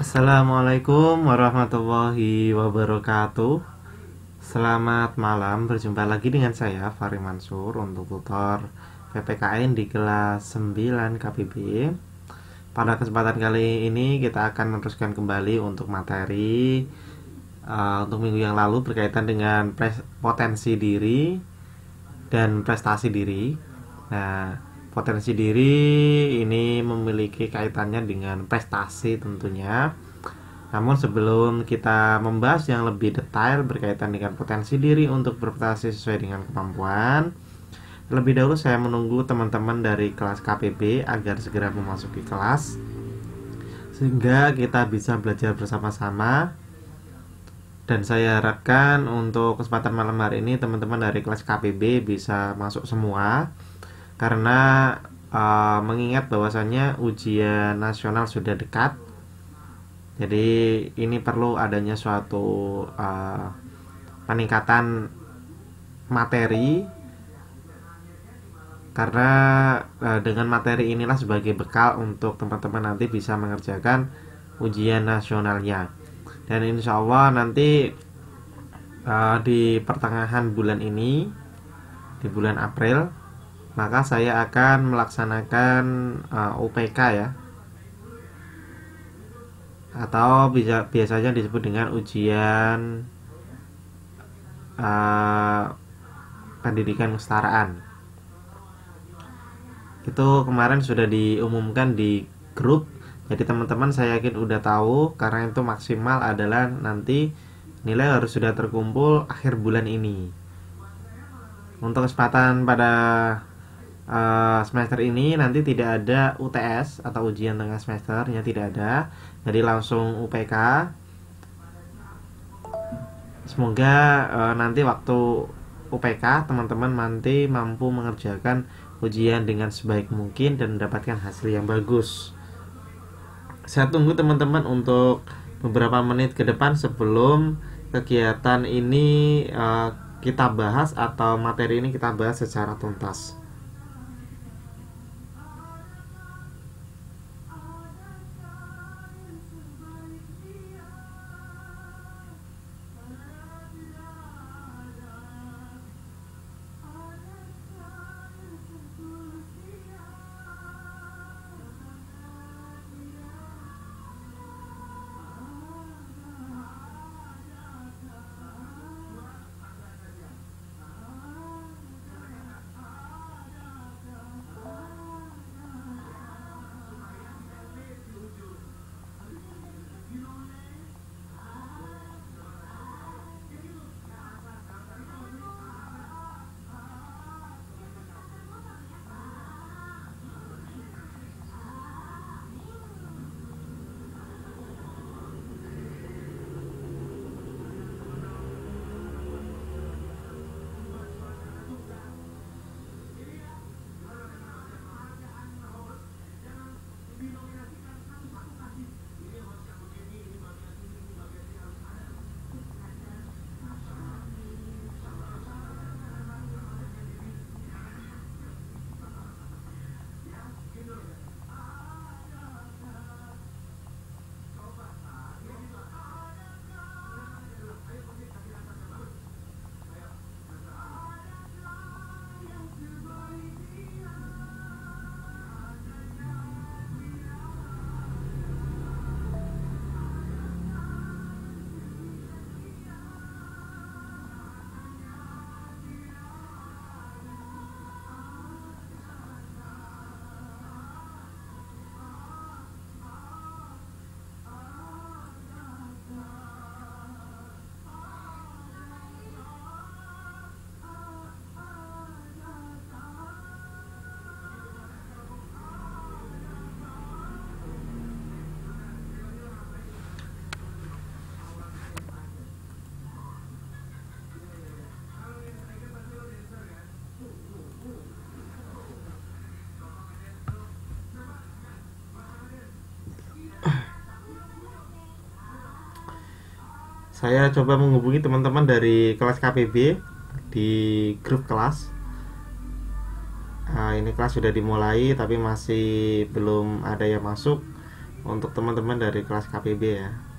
Assalamualaikum warahmatullahi wabarakatuh Selamat malam, berjumpa lagi dengan saya Fahri Mansur untuk tutor PPKN di kelas 9 KPB Pada kesempatan kali ini kita akan meneruskan kembali untuk materi uh, Untuk minggu yang lalu berkaitan dengan potensi diri dan prestasi diri Nah, potensi diri ini memiliki kaitannya dengan prestasi tentunya. Namun sebelum kita membahas yang lebih detail berkaitan dengan potensi diri untuk berprestasi sesuai dengan kemampuan, lebih dahulu saya menunggu teman-teman dari kelas KPB agar segera memasuki kelas sehingga kita bisa belajar bersama-sama. Dan saya harapkan untuk kesempatan malam hari ini teman-teman dari kelas KPB bisa masuk semua karena uh, mengingat bahwasannya ujian nasional sudah dekat jadi ini perlu adanya suatu uh, peningkatan materi karena uh, dengan materi inilah sebagai bekal untuk teman-teman nanti bisa mengerjakan ujian nasionalnya dan insya Allah nanti uh, di pertengahan bulan ini di bulan April maka saya akan melaksanakan uh, eh, UPK ya atau bisa biasanya disebut dengan ujian uh, pendidikan kesetaraan itu kemarin sudah diumumkan di grup jadi teman-teman saya yakin udah tahu karena itu maksimal adalah nanti nilai harus sudah terkumpul akhir bulan ini untuk kesempatan pada Eh, semester ini nanti tidak ada UTS atau ujian tengah semesternya tidak ada jadi langsung UPK semoga uh, nanti waktu UPK teman-teman nanti mampu mengerjakan ujian dengan sebaik mungkin dan mendapatkan hasil yang bagus saya tunggu teman-teman untuk beberapa menit ke depan sebelum kegiatan ini uh, kita bahas atau materi ini kita bahas secara tuntas. saya coba menghubungi teman-teman dari kelas KPB di grup kelas nah, ini kelas sudah dimulai tapi masih belum ada yang masuk untuk teman-teman dari kelas KPB ya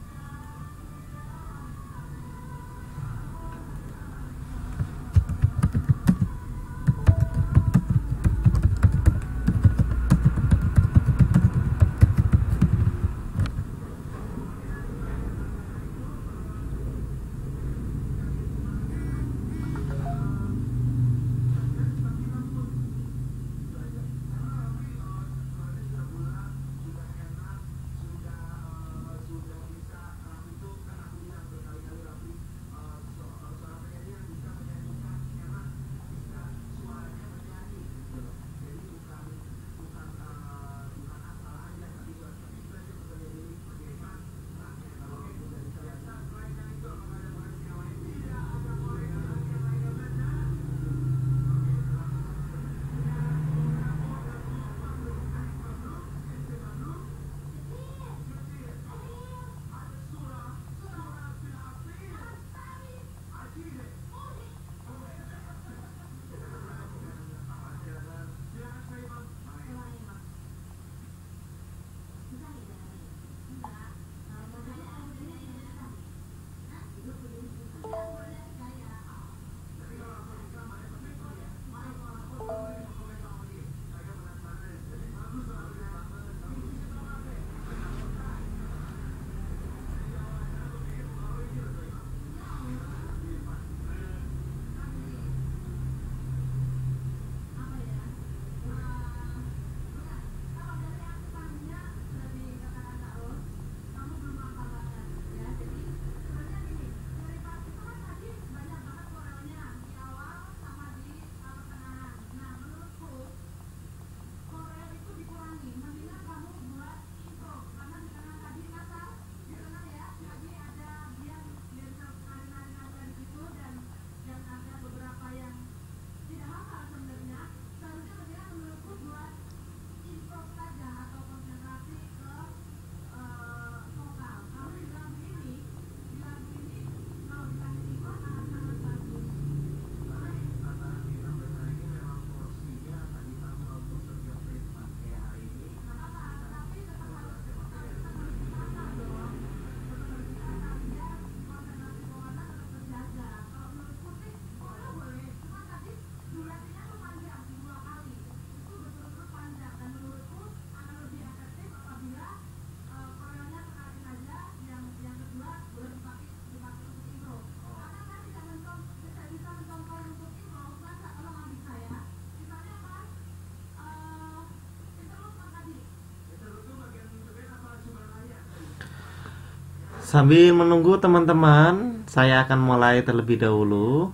Sambil menunggu teman-teman, saya akan mulai terlebih dahulu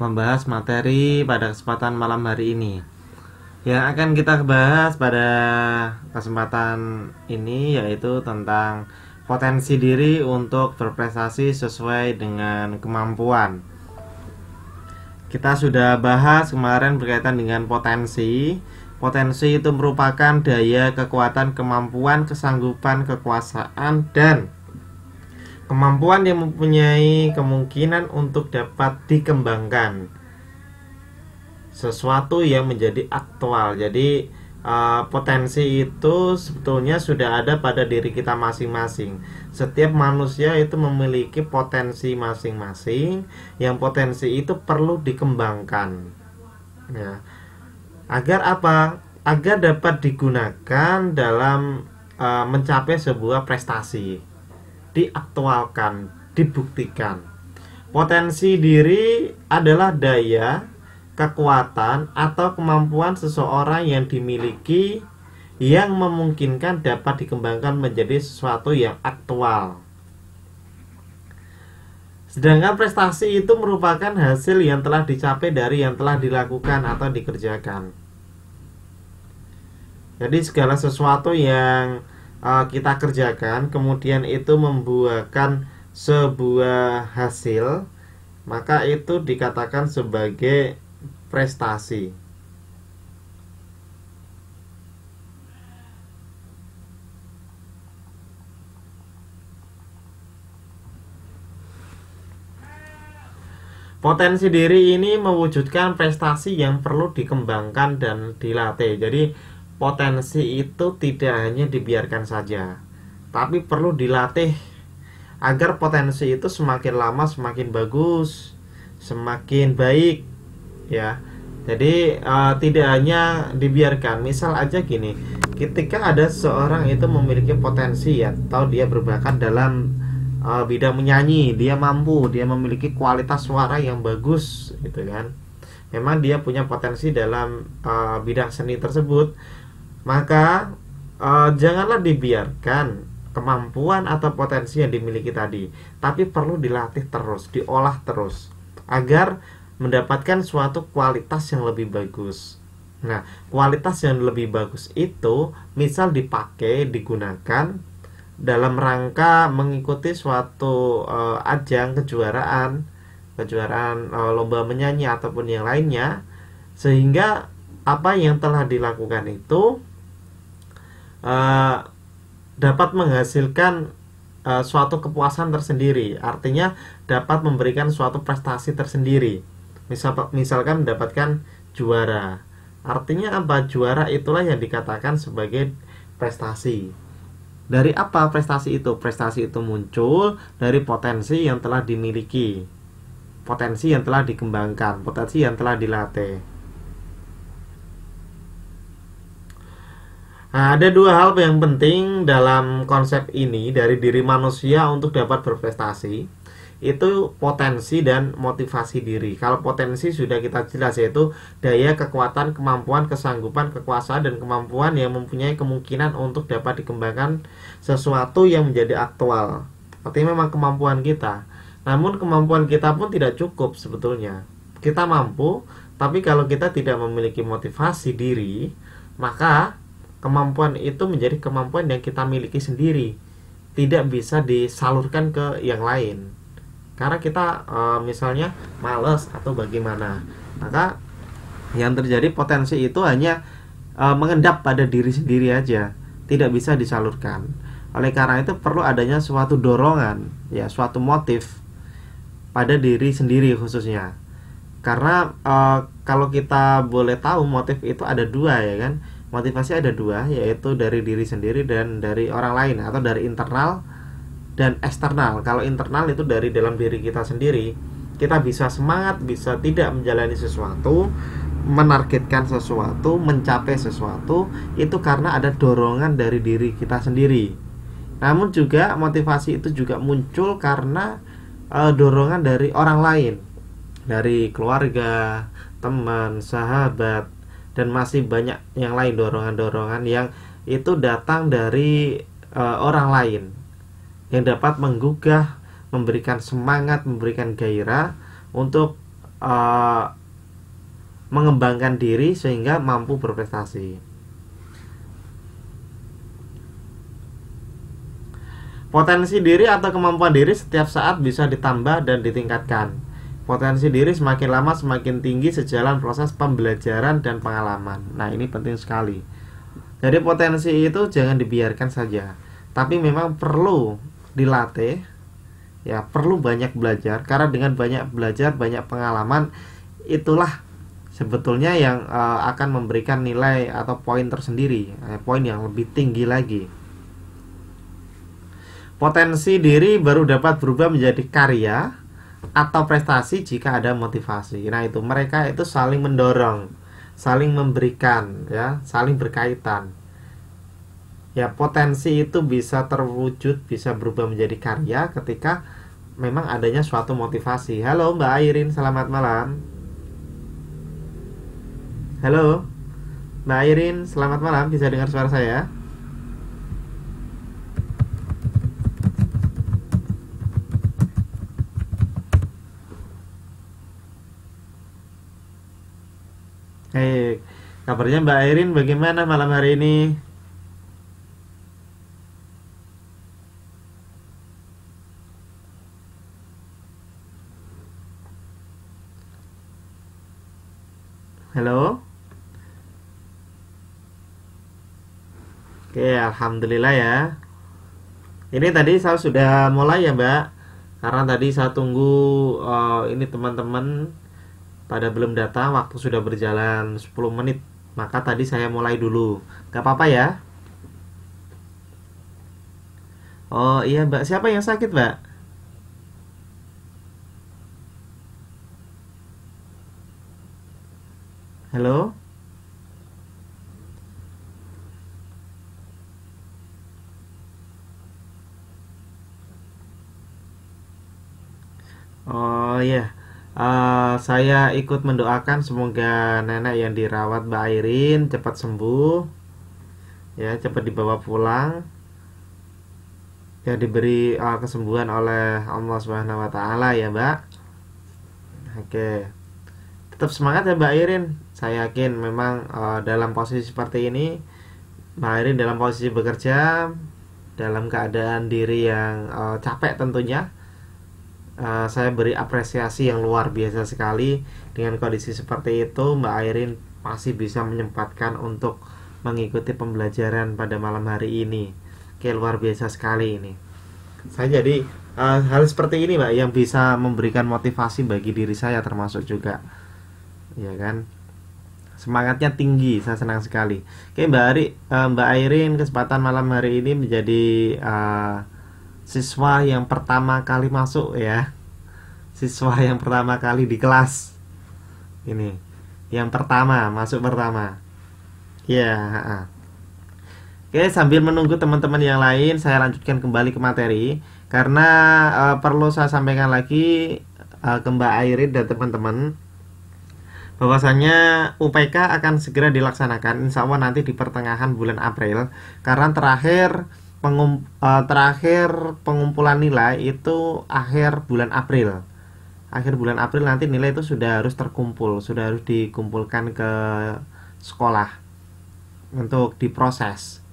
membahas materi pada kesempatan malam hari ini. Yang akan kita bahas pada kesempatan ini yaitu tentang potensi diri untuk berprestasi sesuai dengan kemampuan. Kita sudah bahas kemarin berkaitan dengan potensi, Potensi itu merupakan daya, kekuatan, kemampuan, kesanggupan, kekuasaan, dan kemampuan yang mempunyai kemungkinan untuk dapat dikembangkan sesuatu yang menjadi aktual. Jadi eh, potensi itu sebetulnya sudah ada pada diri kita masing-masing. Setiap manusia itu memiliki potensi masing-masing yang potensi itu perlu dikembangkan. Ya agar apa agar dapat digunakan dalam uh, mencapai sebuah prestasi diaktualkan dibuktikan potensi diri adalah daya kekuatan atau kemampuan seseorang yang dimiliki yang memungkinkan dapat dikembangkan menjadi sesuatu yang aktual Sedangkan prestasi itu merupakan hasil yang telah dicapai dari yang telah dilakukan atau dikerjakan. Jadi segala sesuatu yang uh, kita kerjakan kemudian itu membuahkan sebuah hasil, maka itu dikatakan sebagai prestasi. Potensi diri ini mewujudkan prestasi yang perlu dikembangkan dan dilatih. Jadi potensi itu tidak hanya dibiarkan saja, tapi perlu dilatih agar potensi itu semakin lama semakin bagus, semakin baik, ya. Jadi uh, tidak hanya dibiarkan. Misal aja gini, ketika ada seorang itu memiliki potensi ya, atau dia berbakat dalam uh, bidang menyanyi, dia mampu, dia memiliki kualitas suara yang bagus, gitu kan. Memang dia punya potensi dalam uh, bidang seni tersebut, maka uh, janganlah dibiarkan kemampuan atau potensi yang dimiliki tadi, tapi perlu dilatih terus, diolah terus agar mendapatkan suatu kualitas yang lebih bagus. Nah, kualitas yang lebih bagus itu misal dipakai, digunakan dalam rangka mengikuti suatu uh, ajang kejuaraan, kejuaraan uh, lomba menyanyi ataupun yang lainnya sehingga apa yang telah dilakukan itu uh, dapat menghasilkan uh, suatu kepuasan tersendiri artinya dapat memberikan suatu prestasi tersendiri misal misalkan mendapatkan juara artinya apa juara itulah yang dikatakan sebagai prestasi dari apa prestasi itu? Prestasi itu muncul dari potensi yang telah dimiliki, potensi yang telah dikembangkan, potensi yang telah dilatih. Nah, ada dua hal yang penting dalam konsep ini dari diri manusia untuk dapat berprestasi itu potensi dan motivasi diri. Kalau potensi sudah kita jelas yaitu daya, kekuatan, kemampuan, kesanggupan, kekuasaan dan kemampuan yang mempunyai kemungkinan untuk dapat dikembangkan sesuatu yang menjadi aktual. Artinya memang kemampuan kita. Namun kemampuan kita pun tidak cukup sebetulnya. Kita mampu, tapi kalau kita tidak memiliki motivasi diri, maka kemampuan itu menjadi kemampuan yang kita miliki sendiri tidak bisa disalurkan ke yang lain karena kita e, misalnya males atau bagaimana maka yang terjadi potensi itu hanya e, mengendap pada diri sendiri aja tidak bisa disalurkan oleh karena itu perlu adanya suatu dorongan ya suatu motif pada diri sendiri khususnya karena e, kalau kita boleh tahu motif itu ada dua ya kan motivasi ada dua yaitu dari diri sendiri dan dari orang lain atau dari internal dan eksternal kalau internal itu dari dalam diri kita sendiri kita bisa semangat bisa tidak menjalani sesuatu menargetkan sesuatu mencapai sesuatu itu karena ada dorongan dari diri kita sendiri namun juga motivasi itu juga muncul karena e, dorongan dari orang lain dari keluarga teman sahabat dan masih banyak yang lain dorongan-dorongan yang itu datang dari uh, orang lain yang dapat menggugah, memberikan semangat, memberikan gairah untuk uh, mengembangkan diri sehingga mampu berprestasi. Potensi diri atau kemampuan diri setiap saat bisa ditambah dan ditingkatkan. Potensi diri semakin lama semakin tinggi sejalan proses pembelajaran dan pengalaman. Nah, ini penting sekali. Jadi potensi itu jangan dibiarkan saja, tapi memang perlu dilatih. Ya, perlu banyak belajar karena dengan banyak belajar, banyak pengalaman itulah sebetulnya yang e, akan memberikan nilai atau poin tersendiri, eh, poin yang lebih tinggi lagi. Potensi diri baru dapat berubah menjadi karya atau prestasi jika ada motivasi. Nah, itu mereka itu saling mendorong, saling memberikan ya, saling berkaitan. Ya, potensi itu bisa terwujud, bisa berubah menjadi karya ketika memang adanya suatu motivasi. Halo Mbak Airin, selamat malam. Halo. Mbak Airin, selamat malam. Bisa dengar suara saya? Baik. Kabarnya Mbak Airin bagaimana malam hari ini? Halo? Oke, alhamdulillah ya. Ini tadi saya sudah mulai ya, Mbak. Karena tadi saya tunggu uh, ini teman-teman pada belum data waktu sudah berjalan 10 menit maka tadi saya mulai dulu gak apa-apa ya oh iya mbak siapa yang sakit mbak halo Oh iya yeah. Eh, saya ikut mendoakan semoga nenek yang dirawat Mbak Airin cepat sembuh, ya cepat dibawa pulang, ya diberi uh, kesembuhan oleh Allah Subhanahu Wa Taala ya Mbak. Oke, tetap semangat ya Mbak Airin. Saya yakin memang uh, dalam posisi seperti ini, Mbak Airin dalam posisi bekerja, dalam keadaan diri yang uh, capek tentunya Eh, saya beri apresiasi yang luar biasa sekali dengan kondisi seperti itu Mbak Airin masih bisa menyempatkan untuk mengikuti pembelajaran pada malam hari ini. Oke, luar biasa sekali ini. Saya jadi uh, hal seperti ini Mbak yang bisa memberikan motivasi bagi diri saya termasuk juga. Ya kan? Semangatnya tinggi, saya senang sekali. Oke, Mbak Ari, uh, Mbak Airin kesempatan malam hari ini menjadi uh, siswa yang pertama kali masuk ya siswa yang pertama kali di kelas ini yang pertama masuk pertama ya Oke, sambil menunggu teman-teman yang lain, saya lanjutkan kembali ke materi karena uh, perlu saya sampaikan lagi uh, ke Mbak Airin dan teman-teman bahwasanya UPK akan segera dilaksanakan insya Allah nanti di pertengahan bulan April karena terakhir pengum, uh, terakhir pengumpulan nilai itu akhir bulan April. Akhir bulan April nanti nilai itu sudah harus terkumpul, sudah harus dikumpulkan ke sekolah untuk diproses.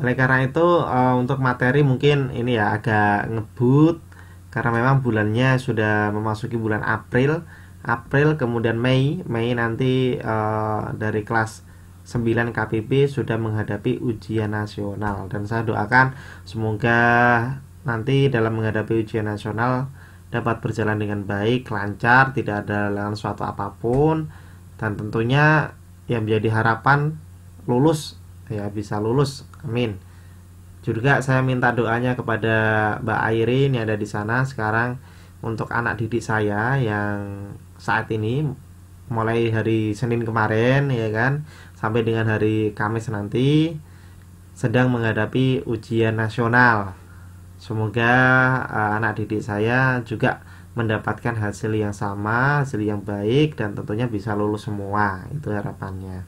Oleh karena itu uh, untuk materi mungkin ini ya agak ngebut karena memang bulannya sudah memasuki bulan April. April kemudian Mei, Mei nanti uh, dari kelas 9 KPP sudah menghadapi ujian nasional dan saya doakan semoga nanti dalam menghadapi ujian nasional dapat berjalan dengan baik, lancar, tidak ada halangan suatu apapun dan tentunya yang menjadi harapan lulus ya bisa lulus. Amin. Juga saya minta doanya kepada Mbak Airin yang ada di sana sekarang untuk anak didik saya yang saat ini mulai hari Senin kemarin ya kan sampai dengan hari Kamis nanti sedang menghadapi ujian nasional. Semoga uh, anak didik saya juga mendapatkan hasil yang sama, hasil yang baik dan tentunya bisa lulus semua. Itu harapannya.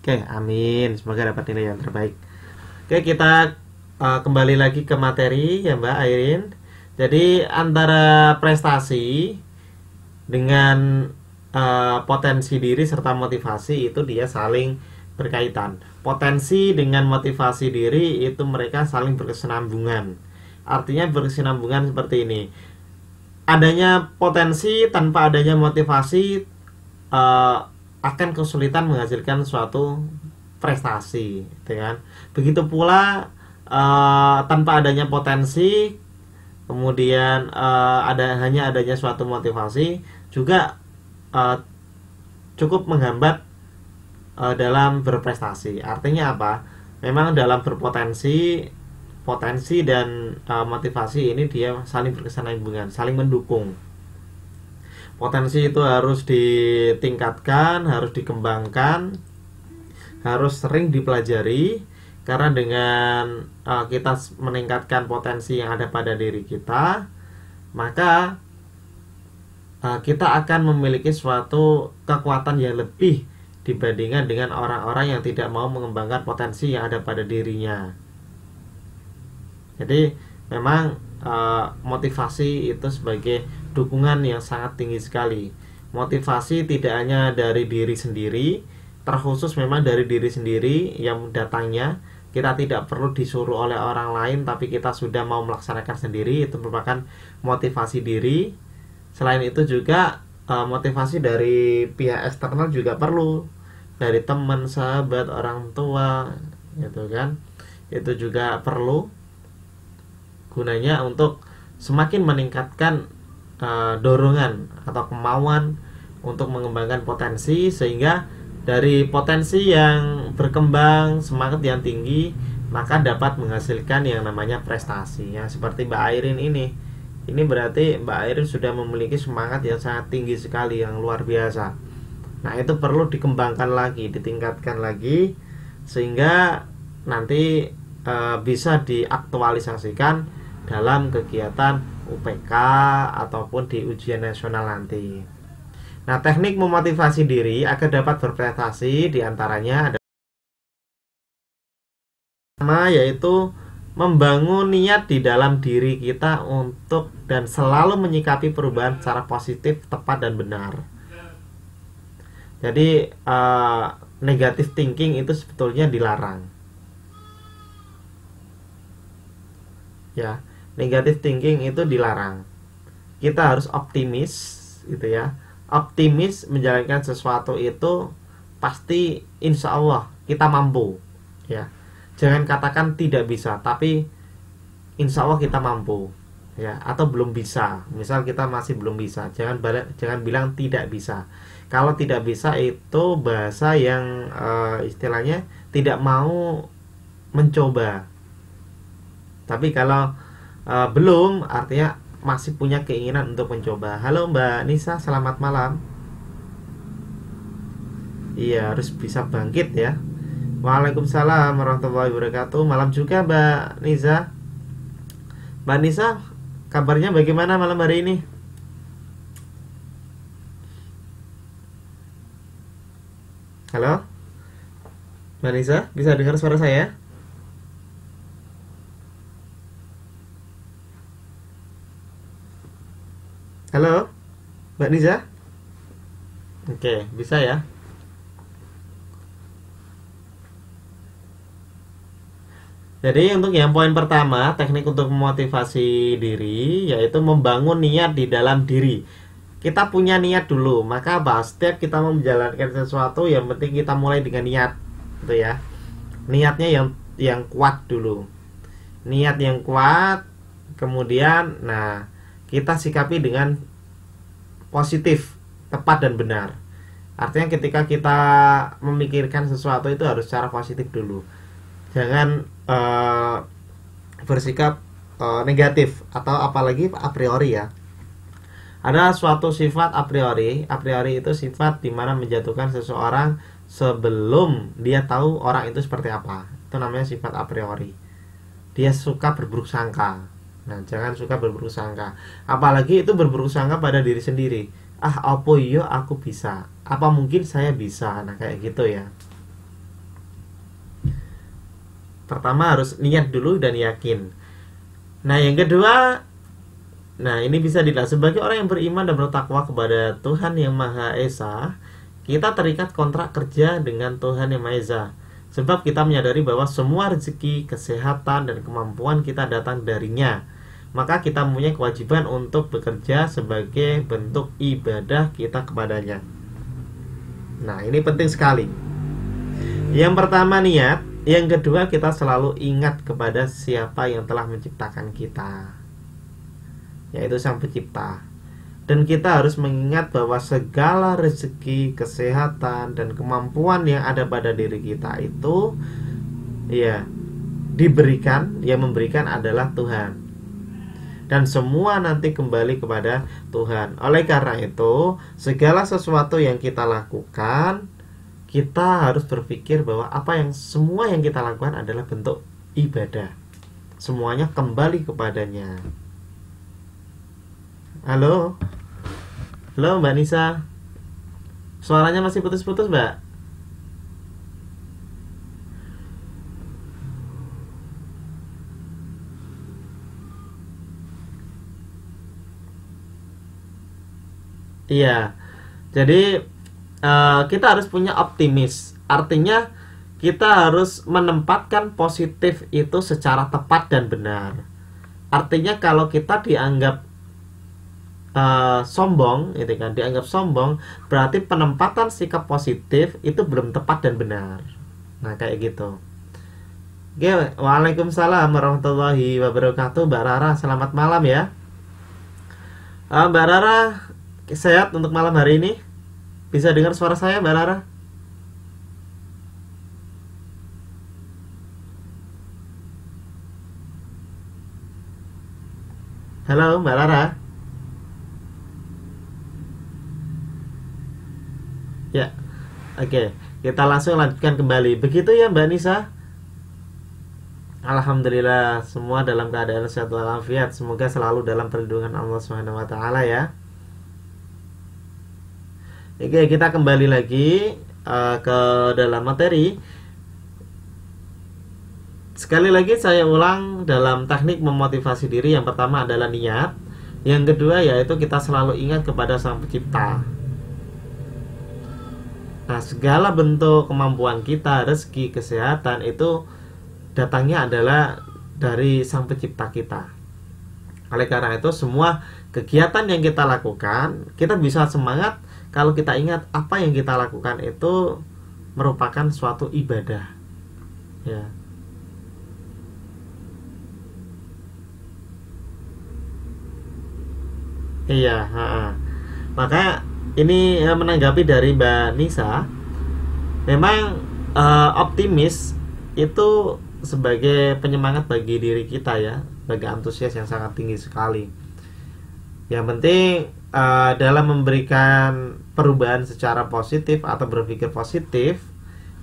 Oke, amin. Semoga dapat nilai yang terbaik. Oke, kita uh, kembali lagi ke materi ya Mbak Airin. Jadi antara prestasi dengan uh, potensi diri serta motivasi itu dia saling berkaitan. Potensi dengan motivasi diri itu mereka saling berkesenambungan. Artinya berkesenambungan seperti ini. Adanya potensi tanpa adanya motivasi uh, akan kesulitan menghasilkan suatu prestasi, dengan gitu kan? Begitu pula uh, tanpa adanya potensi kemudian uh, ada hanya adanya suatu motivasi juga uh, cukup menghambat uh, dalam berprestasi. Artinya apa? Memang dalam berpotensi, potensi dan uh, motivasi ini dia saling berkesinambungan, saling mendukung. Potensi itu harus ditingkatkan, harus dikembangkan, harus sering dipelajari karena dengan uh, kita meningkatkan potensi yang ada pada diri kita, maka Eh, kita akan memiliki suatu kekuatan yang lebih dibandingkan dengan orang-orang yang tidak mau mengembangkan potensi yang ada pada dirinya. Jadi memang eh, motivasi itu sebagai dukungan yang sangat tinggi sekali. Motivasi tidak hanya dari diri sendiri, terkhusus memang dari diri sendiri yang datangnya kita tidak perlu disuruh oleh orang lain tapi kita sudah mau melaksanakan sendiri itu merupakan motivasi diri Selain itu juga uh, motivasi dari pihak eksternal juga perlu dari teman, sahabat, orang tua gitu kan. Itu juga perlu gunanya untuk semakin meningkatkan uh, dorongan atau kemauan untuk mengembangkan potensi sehingga dari potensi yang berkembang, semangat yang tinggi, maka dapat menghasilkan yang namanya prestasi. Ya, seperti Mbak Airin ini ini berarti Mbak Airin sudah memiliki semangat yang sangat tinggi sekali yang luar biasa. Nah, itu perlu dikembangkan lagi, ditingkatkan lagi sehingga nanti e, bisa diaktualisasikan dalam kegiatan UPK ataupun di ujian nasional nanti. Nah, teknik memotivasi diri agar dapat berprestasi diantaranya ada yaitu membangun niat di dalam diri kita untuk dan selalu menyikapi perubahan secara positif, tepat dan benar. Jadi uh, negatif thinking itu sebetulnya dilarang. Ya, negatif thinking itu dilarang. Kita harus optimis gitu ya. Optimis menjalankan sesuatu itu pasti insya Allah kita mampu ya. Jangan katakan tidak bisa, tapi insya Allah kita mampu ya atau belum bisa misal kita masih belum bisa jangan jangan bilang tidak bisa kalau tidak bisa itu bahasa yang uh, istilahnya tidak mau mencoba tapi kalau uh, belum artinya masih punya keinginan untuk mencoba halo mbak Nisa selamat malam iya harus bisa bangkit ya Waalaikumsalam warahmatullahi wabarakatuh. Malam juga Mbak Nisa Mbak Nisa Kabarnya bagaimana malam hari ini? Halo? Nisa, bisa dengar suara saya? Halo? Mbak Niza? Oke, bisa ya. Jadi untuk yang poin pertama, teknik untuk memotivasi diri yaitu membangun niat di dalam diri. Kita punya niat dulu, maka setiap kita mau menjalankan sesuatu yang penting kita mulai dengan niat, gitu ya. Niatnya yang yang kuat dulu. Niat yang kuat, kemudian nah kita sikapi dengan positif, tepat dan benar. Artinya ketika kita memikirkan sesuatu itu harus secara positif dulu jangan uh, eh, bersikap uh, negatif atau apalagi a priori ya ada suatu sifat a priori a priori itu sifat dimana menjatuhkan seseorang sebelum dia tahu orang itu seperti apa itu namanya sifat a priori dia suka berburuk sangka Nah, jangan suka berburuk sangka. Apalagi itu berburuk sangka pada diri sendiri. Ah, apa yo iya aku bisa? Apa mungkin saya bisa? Nah, kayak gitu ya pertama harus niat dulu dan yakin nah yang kedua nah ini bisa dilihat sebagai orang yang beriman dan bertakwa kepada Tuhan yang Maha Esa kita terikat kontrak kerja dengan Tuhan yang Maha Esa sebab kita menyadari bahwa semua rezeki kesehatan dan kemampuan kita datang darinya maka kita punya kewajiban untuk bekerja sebagai bentuk ibadah kita kepadanya. Nah, ini penting sekali. Yang pertama niat, yang kedua, kita selalu ingat kepada siapa yang telah menciptakan kita, yaitu Sang Pencipta. Dan kita harus mengingat bahwa segala rezeki, kesehatan, dan kemampuan yang ada pada diri kita itu ya diberikan, yang memberikan adalah Tuhan. Dan semua nanti kembali kepada Tuhan. Oleh karena itu, segala sesuatu yang kita lakukan kita harus berpikir bahwa apa yang semua yang kita lakukan adalah bentuk ibadah. Semuanya kembali kepadanya. Halo? Halo Mbak Nisa? Suaranya masih putus-putus Mbak? Iya. Jadi Eh, kita harus punya optimis. Artinya kita harus menempatkan positif itu secara tepat dan benar. Artinya kalau kita dianggap uh, sombong, itu kan, dianggap sombong, berarti penempatan sikap positif itu belum tepat dan benar. Nah kayak gitu. Oke, waalaikumsalam warahmatullahi wabarakatuh. Mbak Rara, selamat malam ya. Eh, Mbak Rara, sehat untuk malam hari ini? Bisa dengar suara saya, Mbak Lara? Halo, Mbak Lara. Ya, oke. Kita langsung lanjutkan kembali. Begitu ya, Mbak Nisa. Alhamdulillah semua dalam keadaan sehat walafiat. Semoga selalu dalam perlindungan Allah Subhanahu wa taala ya. Oke, kita kembali lagi uh, ke dalam materi. Sekali lagi saya ulang dalam teknik memotivasi diri yang pertama adalah niat, yang kedua yaitu kita selalu ingat kepada Sang Pencipta. Nah, segala bentuk kemampuan kita, rezeki, kesehatan itu datangnya adalah dari Sang Pencipta kita. Oleh karena itu, semua kegiatan yang kita lakukan, kita bisa semangat kalau kita ingat apa yang kita lakukan itu merupakan suatu ibadah ya iya ha -ha. maka ini eh, menanggapi dari Mbak Nisa memang uh, optimis itu sebagai penyemangat bagi diri kita ya bagi antusias yang sangat tinggi sekali yang penting uh, dalam memberikan perubahan secara positif atau berpikir positif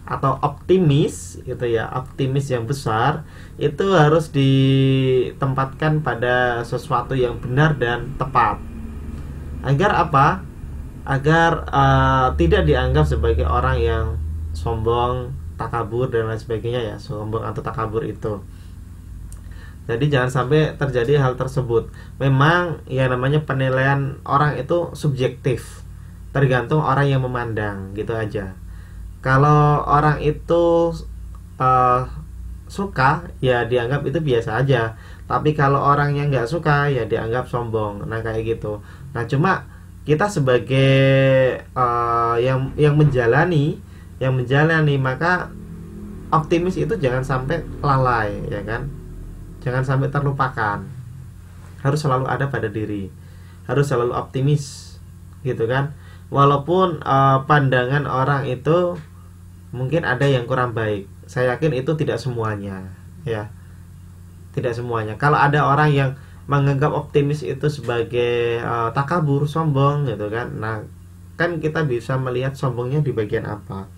atau optimis gitu ya optimis yang besar itu harus ditempatkan pada sesuatu yang benar dan tepat agar apa agar uh, tidak dianggap sebagai orang yang sombong takabur dan lain sebagainya ya sombong atau takabur itu jadi jangan sampai terjadi hal tersebut memang ya namanya penilaian orang itu subjektif tergantung orang yang memandang gitu aja kalau orang itu uh, suka ya dianggap itu biasa aja tapi kalau orang yang nggak suka ya dianggap sombong nah kayak gitu nah cuma kita sebagai uh, yang yang menjalani yang menjalani maka optimis itu jangan sampai lalai ya kan jangan sampai terlupakan harus selalu ada pada diri harus selalu optimis gitu kan walaupun uh, pandangan orang itu mungkin ada yang kurang baik saya yakin itu tidak semuanya ya tidak semuanya kalau ada orang yang menganggap optimis itu sebagai uh, takabur sombong gitu kan nah kan kita bisa melihat sombongnya di bagian apa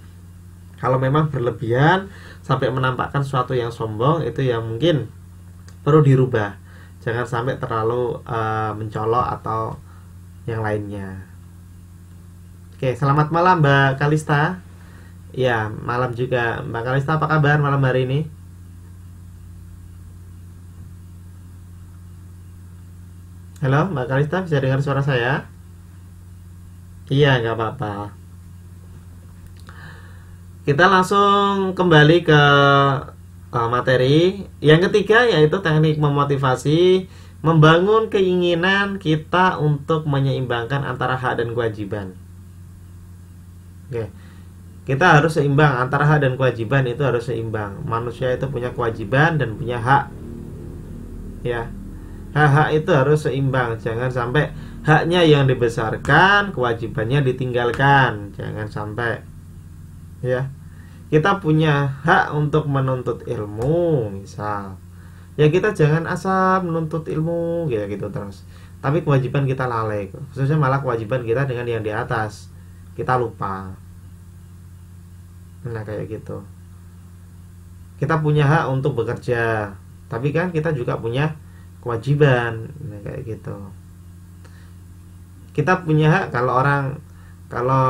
kalau memang berlebihan sampai menampakkan suatu yang sombong itu yang mungkin perlu dirubah jangan sampai terlalu uh, mencolok atau yang lainnya Oke, selamat malam Mbak Kalista. Ya, malam juga. Mbak Kalista, apa kabar malam hari ini? Halo, Mbak Kalista bisa dengar suara saya? Iya, nggak apa-apa. Kita langsung kembali ke uh, materi. Yang ketiga yaitu teknik memotivasi membangun keinginan kita untuk menyeimbangkan antara hak dan kewajiban. Oke. Kita harus seimbang antara hak dan kewajiban itu harus seimbang. Manusia itu punya kewajiban dan punya hak. Ya. Hak-hak itu harus seimbang, jangan sampai haknya yang dibesarkan, kewajibannya ditinggalkan. Jangan sampai ya. Kita punya hak untuk menuntut ilmu, misal. Ya kita jangan asal menuntut ilmu gitu gitu terus. Tapi kewajiban kita lalai, khususnya malah kewajiban kita dengan yang di atas kita lupa nah kayak gitu kita punya hak untuk bekerja tapi kan kita juga punya kewajiban nah, kayak gitu kita punya hak kalau orang kalau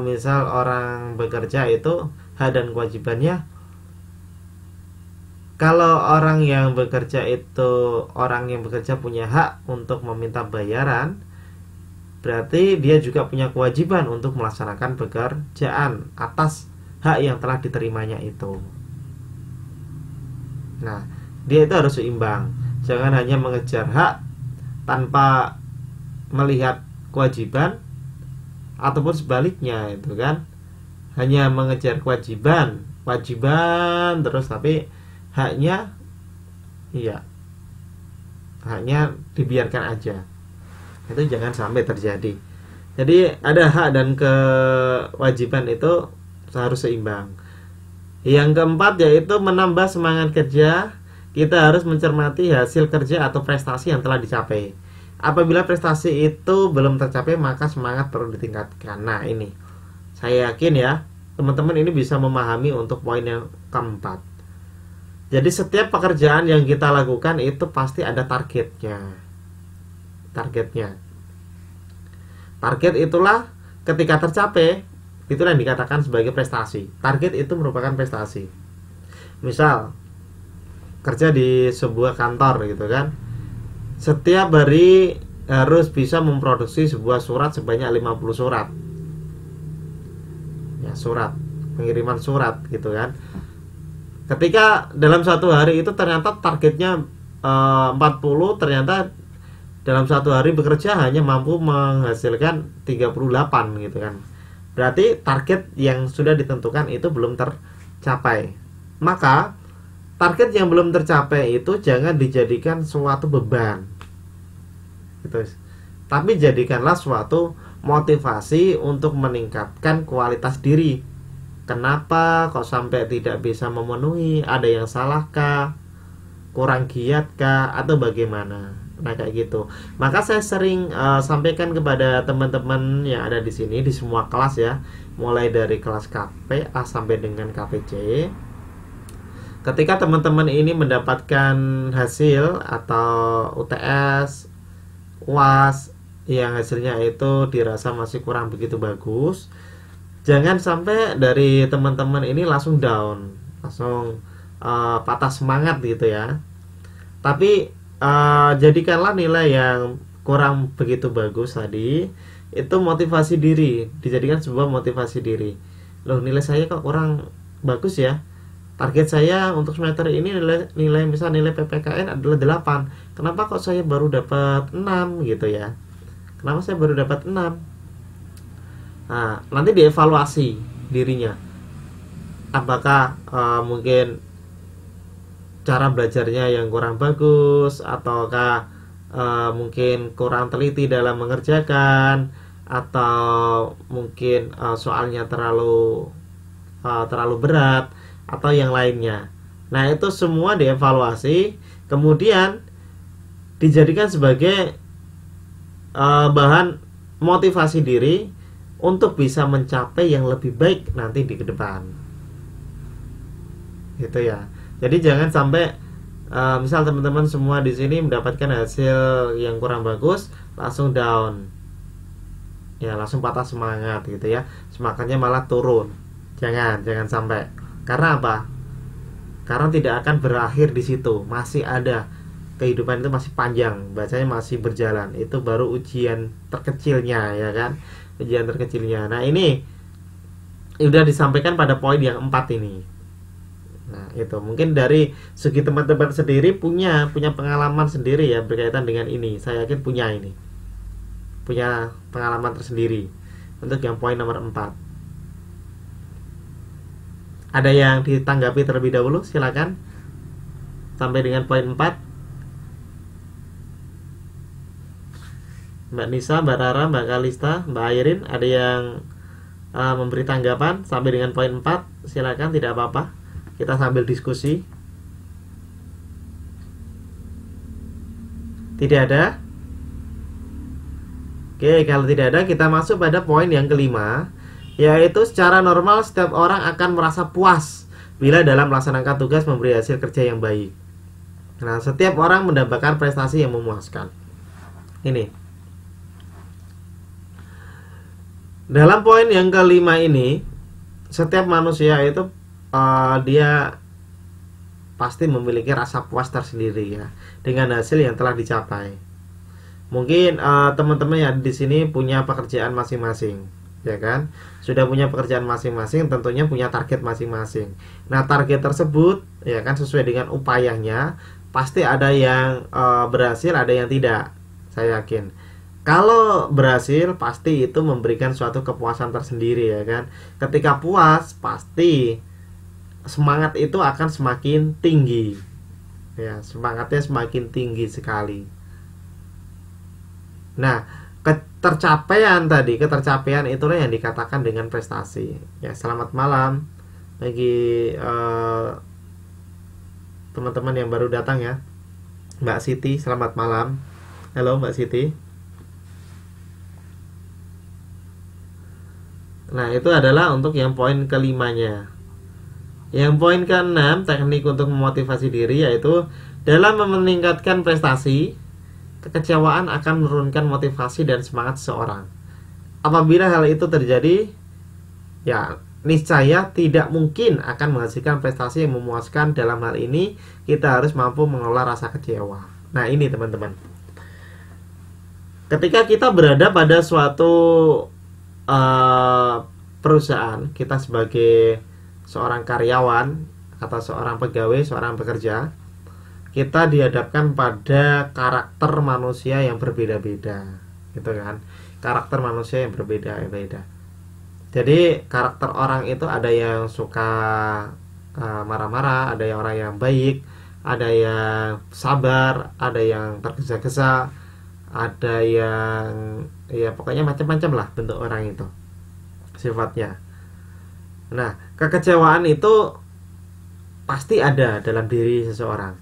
misal orang bekerja itu hak dan kewajibannya kalau orang yang bekerja itu orang yang bekerja punya hak untuk meminta bayaran berarti dia juga punya kewajiban untuk melaksanakan pekerjaan atas hak yang telah diterimanya itu. Nah, dia itu harus seimbang. Jangan hanya mengejar hak tanpa melihat kewajiban ataupun sebaliknya itu kan. Hanya mengejar kewajiban, kewajiban terus tapi haknya iya. Haknya dibiarkan aja itu jangan sampai terjadi jadi ada hak dan kewajiban itu harus seimbang yang keempat yaitu menambah semangat kerja kita harus mencermati hasil kerja atau prestasi yang telah dicapai apabila prestasi itu belum tercapai maka semangat perlu ditingkatkan nah ini saya yakin ya teman-teman ini bisa memahami untuk poin yang keempat jadi setiap pekerjaan yang kita lakukan itu pasti ada targetnya targetnya. Target itulah ketika tercapai, itu yang dikatakan sebagai prestasi. Target itu merupakan prestasi. Misal, kerja di sebuah kantor gitu kan. Setiap hari harus bisa memproduksi sebuah surat sebanyak 50 surat. Ya, surat, pengiriman surat gitu kan. Ketika dalam satu hari itu ternyata targetnya e, eh, 40, ternyata dalam satu hari bekerja hanya mampu menghasilkan 38 gitu kan. Berarti target yang sudah ditentukan itu belum tercapai. Maka target yang belum tercapai itu jangan dijadikan suatu beban. Gitu. Tapi jadikanlah suatu motivasi untuk meningkatkan kualitas diri. Kenapa kok sampai tidak bisa memenuhi? Ada yang salahkah? Kurang giatkah atau bagaimana? Nah kayak gitu. Maka saya sering uh, sampaikan kepada teman-teman yang ada di sini di semua kelas ya, mulai dari kelas KPA sampai dengan KPC. Ketika teman-teman ini mendapatkan hasil atau UTS, UAS yang hasilnya itu dirasa masih kurang begitu bagus, jangan sampai dari teman-teman ini langsung down, langsung uh, patah semangat gitu ya. Tapi Eh, jadikanlah nilai yang kurang begitu bagus tadi itu motivasi diri dijadikan sebuah motivasi diri loh nilai saya kok kurang bagus ya target saya untuk semester ini nilai nilai misal nilai PPKN adalah 8 kenapa kok saya baru dapat 6 gitu ya kenapa saya baru dapat 6 nah nanti dievaluasi dirinya apakah uh, mungkin cara belajarnya yang kurang bagus ataukah uh, mungkin kurang teliti dalam mengerjakan atau mungkin uh, soalnya terlalu uh, terlalu berat atau yang lainnya. Nah, itu semua dievaluasi kemudian dijadikan sebagai uh, bahan motivasi diri untuk bisa mencapai yang lebih baik nanti di depan. Gitu ya. Jadi jangan sampai uh, misal teman-teman semua di sini mendapatkan hasil yang kurang bagus, langsung down. Ya, langsung patah semangat gitu ya. Semangatnya malah turun. Jangan, jangan sampai. Karena apa? Karena tidak akan berakhir di situ. Masih ada kehidupan itu masih panjang, bacanya masih berjalan. Itu baru ujian terkecilnya ya kan. Ujian terkecilnya. Nah, ini sudah disampaikan pada poin yang empat ini gitu mungkin dari segi teman-teman sendiri punya punya pengalaman sendiri ya berkaitan dengan ini saya yakin punya ini punya pengalaman tersendiri untuk yang poin nomor 4 ada yang ditanggapi terlebih dahulu silakan sampai dengan poin 4 Mbak Nisa, Mbak Rara, Mbak Kalista, Mbak Airin ada yang uh, memberi tanggapan sampai dengan poin 4 silakan tidak apa-apa kita sambil diskusi tidak ada Oke kalau tidak ada kita masuk pada poin yang kelima yaitu secara normal setiap orang akan merasa puas bila dalam melaksanakan tugas memberi hasil kerja yang baik Nah setiap orang mendapatkan prestasi yang memuaskan ini dalam poin yang kelima ini, setiap manusia itu uh, dia pasti memiliki rasa puas tersendiri ya dengan hasil yang telah dicapai. Mungkin uh, teman-teman yang di sini punya pekerjaan masing-masing, ya kan? Sudah punya pekerjaan masing-masing, tentunya punya target masing-masing. Nah, target tersebut ya kan sesuai dengan upayanya, pasti ada yang uh, berhasil, ada yang tidak. Saya yakin. Kalau berhasil, pasti itu memberikan suatu kepuasan tersendiri ya kan. Ketika puas, pasti semangat itu akan semakin tinggi ya semangatnya semakin tinggi sekali nah ketercapaian tadi ketercapaian itulah yang dikatakan dengan prestasi ya selamat malam bagi teman eh, teman-teman yang baru datang ya Mbak Siti selamat malam halo Mbak Siti nah itu adalah untuk yang poin kelimanya yang poin ke-6, teknik untuk memotivasi diri yaitu dalam meningkatkan prestasi, kekecewaan akan menurunkan motivasi dan semangat seseorang. Apabila hal itu terjadi, ya niscaya tidak mungkin akan menghasilkan prestasi yang memuaskan dalam hal ini kita harus mampu mengelola rasa kecewa. Nah, ini teman-teman. Ketika kita berada pada suatu uh, perusahaan, kita sebagai seorang karyawan atau seorang pegawai, seorang pekerja, kita dihadapkan pada karakter manusia yang berbeda-beda, gitu kan? Karakter manusia yang berbeda-beda. Jadi karakter orang itu ada yang suka eh, marah-marah, uh, ada yang orang yang baik, ada yang sabar, ada yang tergesa-gesa, ada yang ya pokoknya macam-macam lah bentuk orang itu sifatnya. Nah, kekecewaan itu pasti ada dalam diri seseorang.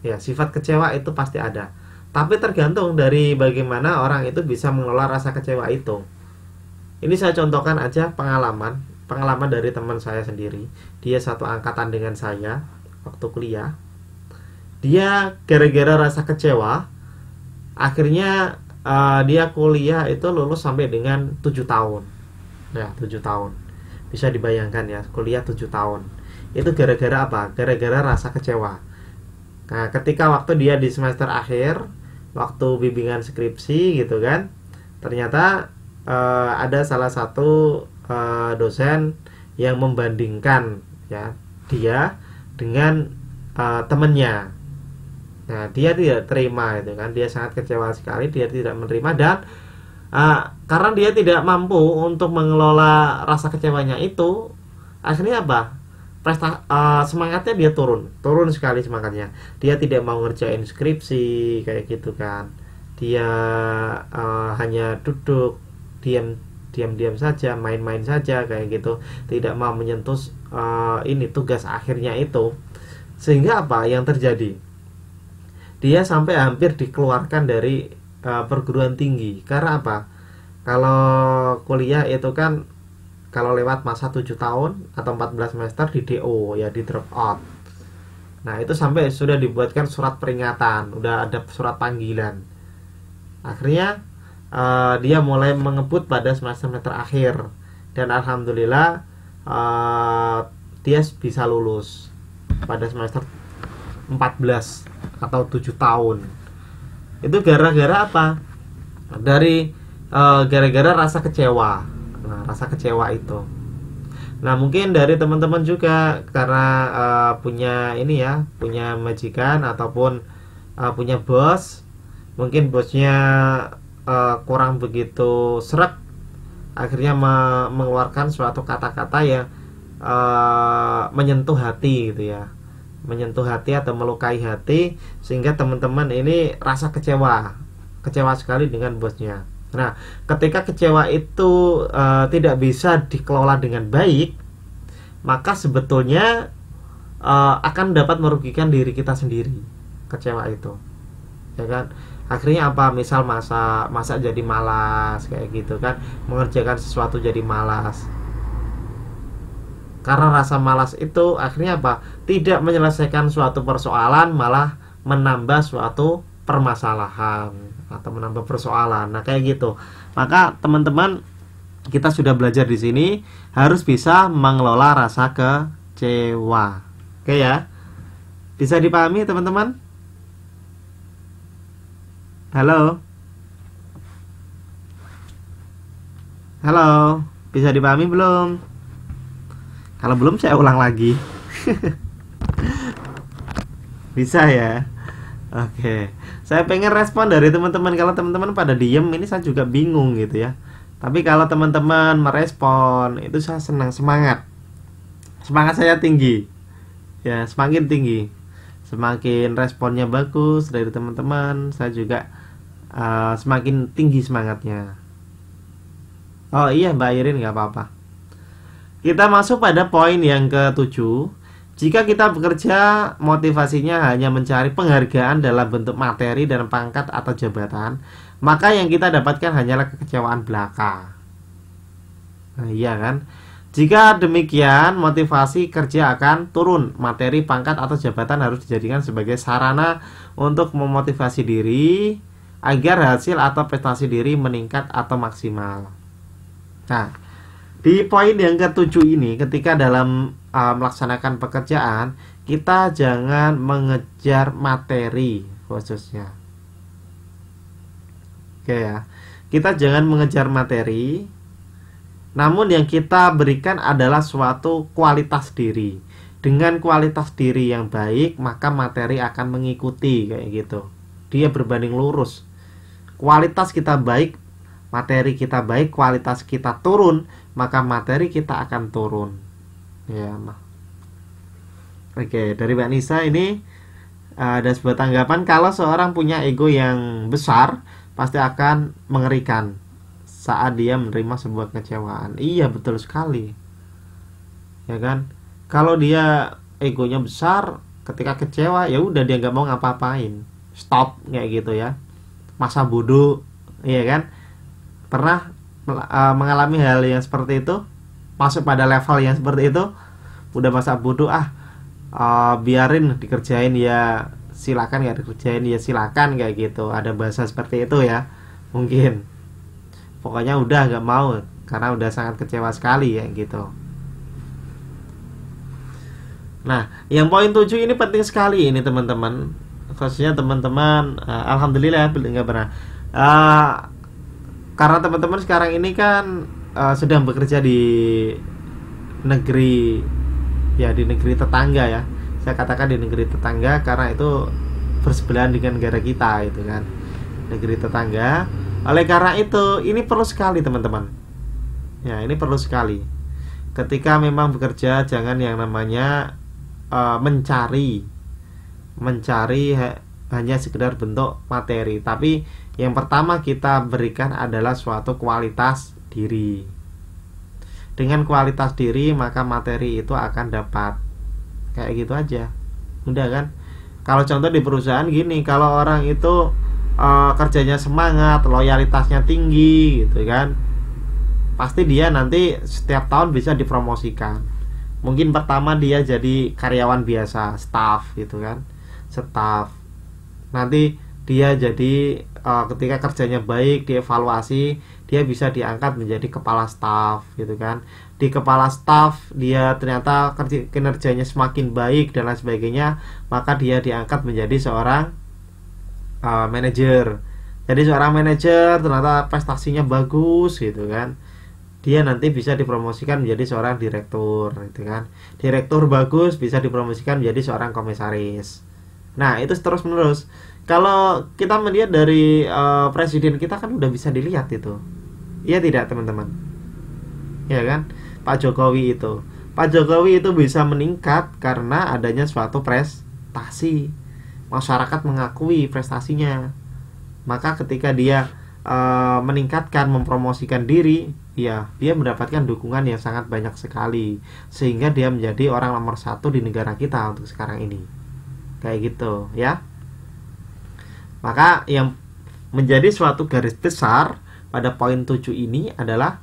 Ya, sifat kecewa itu pasti ada. Tapi tergantung dari bagaimana orang itu bisa mengelola rasa kecewa itu. Ini saya contohkan aja pengalaman, pengalaman dari teman saya sendiri. Dia satu angkatan dengan saya waktu kuliah. Dia gara-gara rasa kecewa akhirnya uh, dia kuliah itu lulus sampai dengan tujuh tahun. Ya, 7 tahun bisa dibayangkan ya kuliah 7 tahun itu gara-gara apa gara-gara rasa kecewa nah ketika waktu dia di semester akhir waktu bimbingan skripsi gitu kan ternyata eh, ada salah satu eh, dosen yang membandingkan ya dia dengan eh, temennya nah dia tidak terima itu kan dia sangat kecewa sekali dia tidak menerima dan uh, karena dia tidak mampu untuk mengelola rasa kecewanya itu, akhirnya apa? Presta uh, semangatnya dia turun, turun sekali semangatnya. Dia tidak mau ngerjain skripsi kayak gitu kan. Dia uh, hanya duduk diam diam-diam saja, main-main saja kayak gitu, tidak mau menyentuh uh, ini tugas akhirnya itu. Sehingga apa yang terjadi? Dia sampai hampir dikeluarkan dari ke perguruan tinggi karena apa kalau kuliah itu kan kalau lewat masa 7 tahun atau 14 semester di DO ya di drop out nah itu sampai sudah dibuatkan surat peringatan udah ada surat panggilan akhirnya uh, dia mulai mengebut pada semester semester akhir dan alhamdulillah uh, eh, dia bisa lulus pada semester 14 atau 7 tahun itu gara-gara apa dari eh, gara-gara uh, rasa kecewa nah, rasa kecewa itu nah mungkin dari teman-teman juga karena uh, punya ini ya punya majikan ataupun uh, punya bos mungkin bosnya uh, kurang begitu serak akhirnya me mengeluarkan suatu kata-kata yang uh, menyentuh hati gitu ya menyentuh hati atau melukai hati sehingga teman-teman ini rasa kecewa kecewa sekali dengan bosnya nah ketika kecewa itu e, tidak bisa dikelola dengan baik maka sebetulnya e, akan dapat merugikan diri kita sendiri kecewa itu ya kan akhirnya apa misal masa-masa jadi malas kayak gitu kan mengerjakan sesuatu jadi malas karena rasa malas itu akhirnya apa? Tidak menyelesaikan suatu persoalan malah menambah suatu permasalahan atau menambah persoalan. Nah, kayak gitu. Maka teman-teman kita sudah belajar di sini harus bisa mengelola rasa kecewa. Oke ya. Bisa dipahami teman-teman? Halo. Halo, bisa dipahami belum? Kalau belum saya ulang lagi. Bisa ya. Oke. Saya pengen respon dari teman-teman. Kalau teman-teman pada diem ini saya juga bingung gitu ya. Tapi kalau teman-teman merespon itu saya senang semangat. Semangat saya tinggi. Ya, semakin tinggi. Semakin responnya bagus dari teman-teman, saya juga uh, semakin tinggi semangatnya. Oh iya Mbak Irin nggak apa-apa. Kita masuk pada poin yang ketujuh. Jika kita bekerja, motivasinya hanya mencari penghargaan dalam bentuk materi dan pangkat atau jabatan, maka yang kita dapatkan hanyalah kekecewaan belaka. Nah, iya kan? Jika demikian, motivasi kerja akan turun. Materi, pangkat, atau jabatan harus dijadikan sebagai sarana untuk memotivasi diri agar hasil atau prestasi diri meningkat atau maksimal. Nah, di poin yang ketujuh ini, ketika dalam uh, melaksanakan pekerjaan, kita jangan mengejar materi khususnya. Oke ya. Kita jangan mengejar materi, namun yang kita berikan adalah suatu kualitas diri. Dengan kualitas diri yang baik, maka materi akan mengikuti kayak gitu. Dia berbanding lurus. Kualitas kita baik, materi kita baik, kualitas kita turun, maka materi kita akan turun ya mah oke dari mbak Nisa ini eh, ada sebuah tanggapan kalau seorang punya ego yang besar pasti akan mengerikan saat dia menerima sebuah kecewaan iya betul sekali ya kan kalau dia egonya besar ketika kecewa ya udah dia nggak mau ngapa-ngapain stop kayak gitu ya masa bodoh iya kan pernah Eh, mengalami hal yang seperti itu masuk pada level yang seperti itu udah masa bodoh ah uh, biarin dikerjain ya silakan ya dikerjain ya silakan kayak gitu ada bahasa seperti itu ya mungkin pokoknya udah nggak mau karena udah sangat kecewa sekali ya gitu nah yang poin tujuh ini penting sekali ini teman-teman khususnya teman-teman uh, alhamdulillah nggak pernah uh, karena teman-teman sekarang ini kan uh, sedang bekerja di negeri ya di negeri tetangga ya saya katakan di negeri tetangga karena itu bersebelahan dengan negara kita itu kan negeri tetangga oleh karena itu ini perlu sekali teman-teman ya ini perlu sekali ketika memang bekerja jangan yang namanya uh, mencari mencari hanya sekedar bentuk materi tapi yang pertama kita berikan adalah suatu kualitas diri dengan kualitas diri maka materi itu akan dapat kayak gitu aja udah kan kalau contoh di perusahaan gini kalau orang itu e, kerjanya semangat loyalitasnya tinggi gitu kan pasti dia nanti setiap tahun bisa dipromosikan mungkin pertama dia jadi karyawan biasa staff gitu kan staff nanti dia jadi uh, ketika kerjanya baik dievaluasi dia bisa diangkat menjadi kepala staf gitu kan di kepala staf dia ternyata kinerjanya semakin baik dan lain sebagainya maka dia diangkat menjadi seorang uh, manajer jadi seorang manajer ternyata prestasinya bagus gitu kan dia nanti bisa dipromosikan menjadi seorang direktur gitu kan direktur bagus bisa dipromosikan menjadi seorang komisaris Nah, itu terus menerus. Kalau kita melihat dari uh, presiden kita kan udah bisa dilihat itu. Iya tidak, teman-teman? ya kan? Pak Jokowi itu. Pak Jokowi itu bisa meningkat karena adanya suatu prestasi. Masyarakat mengakui prestasinya. Maka ketika dia uh, meningkatkan, mempromosikan diri, ya dia mendapatkan dukungan yang sangat banyak sekali sehingga dia menjadi orang nomor satu di negara kita untuk sekarang ini kayak gitu ya maka yang menjadi suatu garis besar pada poin 7 ini adalah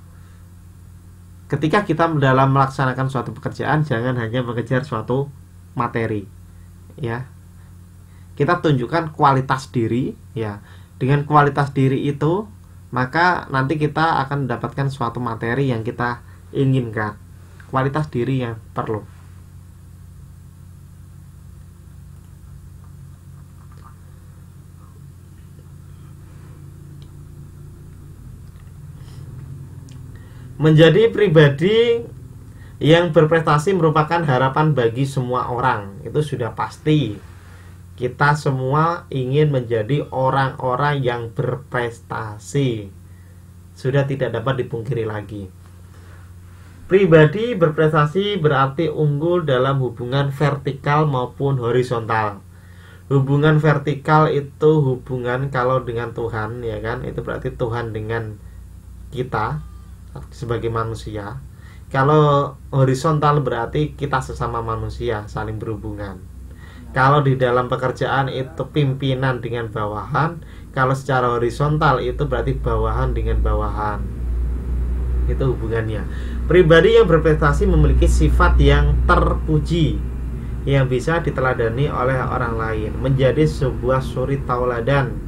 ketika kita dalam melaksanakan suatu pekerjaan jangan hanya mengejar suatu materi ya kita tunjukkan kualitas diri ya dengan kualitas diri itu maka nanti kita akan mendapatkan suatu materi yang kita inginkan kualitas diri yang perlu Menjadi pribadi yang berprestasi merupakan harapan bagi semua orang. Itu sudah pasti. Kita semua ingin menjadi orang-orang yang berprestasi. Sudah tidak dapat dipungkiri lagi. Pribadi berprestasi berarti unggul dalam hubungan vertikal maupun horizontal. Hubungan vertikal itu hubungan kalau dengan Tuhan, ya kan? Itu berarti Tuhan dengan kita, sebagai manusia kalau horizontal berarti kita sesama manusia saling berhubungan kalau di dalam pekerjaan itu pimpinan dengan bawahan kalau secara horizontal itu berarti bawahan dengan bawahan itu hubungannya pribadi yang berprestasi memiliki sifat yang terpuji yang bisa diteladani oleh orang lain menjadi sebuah suri tauladan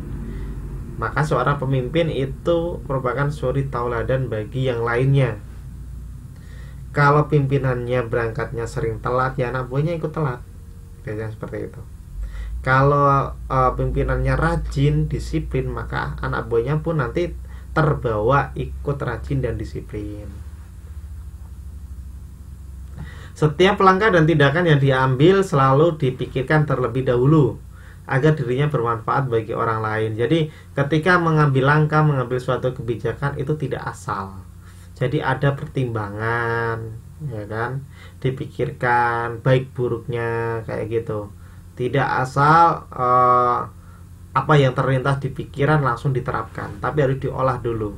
maka seorang pemimpin itu merupakan suri tauladan bagi yang lainnya kalau pimpinannya berangkatnya sering telat ya anak buahnya ikut telat biasanya seperti itu kalau uh, pimpinannya rajin disiplin maka anak buahnya pun nanti terbawa ikut rajin dan disiplin setiap langkah dan tindakan yang diambil selalu dipikirkan terlebih dahulu agar dirinya bermanfaat bagi orang lain. Jadi ketika mengambil langkah, mengambil suatu kebijakan itu tidak asal. Jadi ada pertimbangan, ya kan? Dipikirkan baik buruknya kayak gitu. Tidak asal eh, apa yang terlintas di pikiran langsung diterapkan, tapi harus diolah dulu.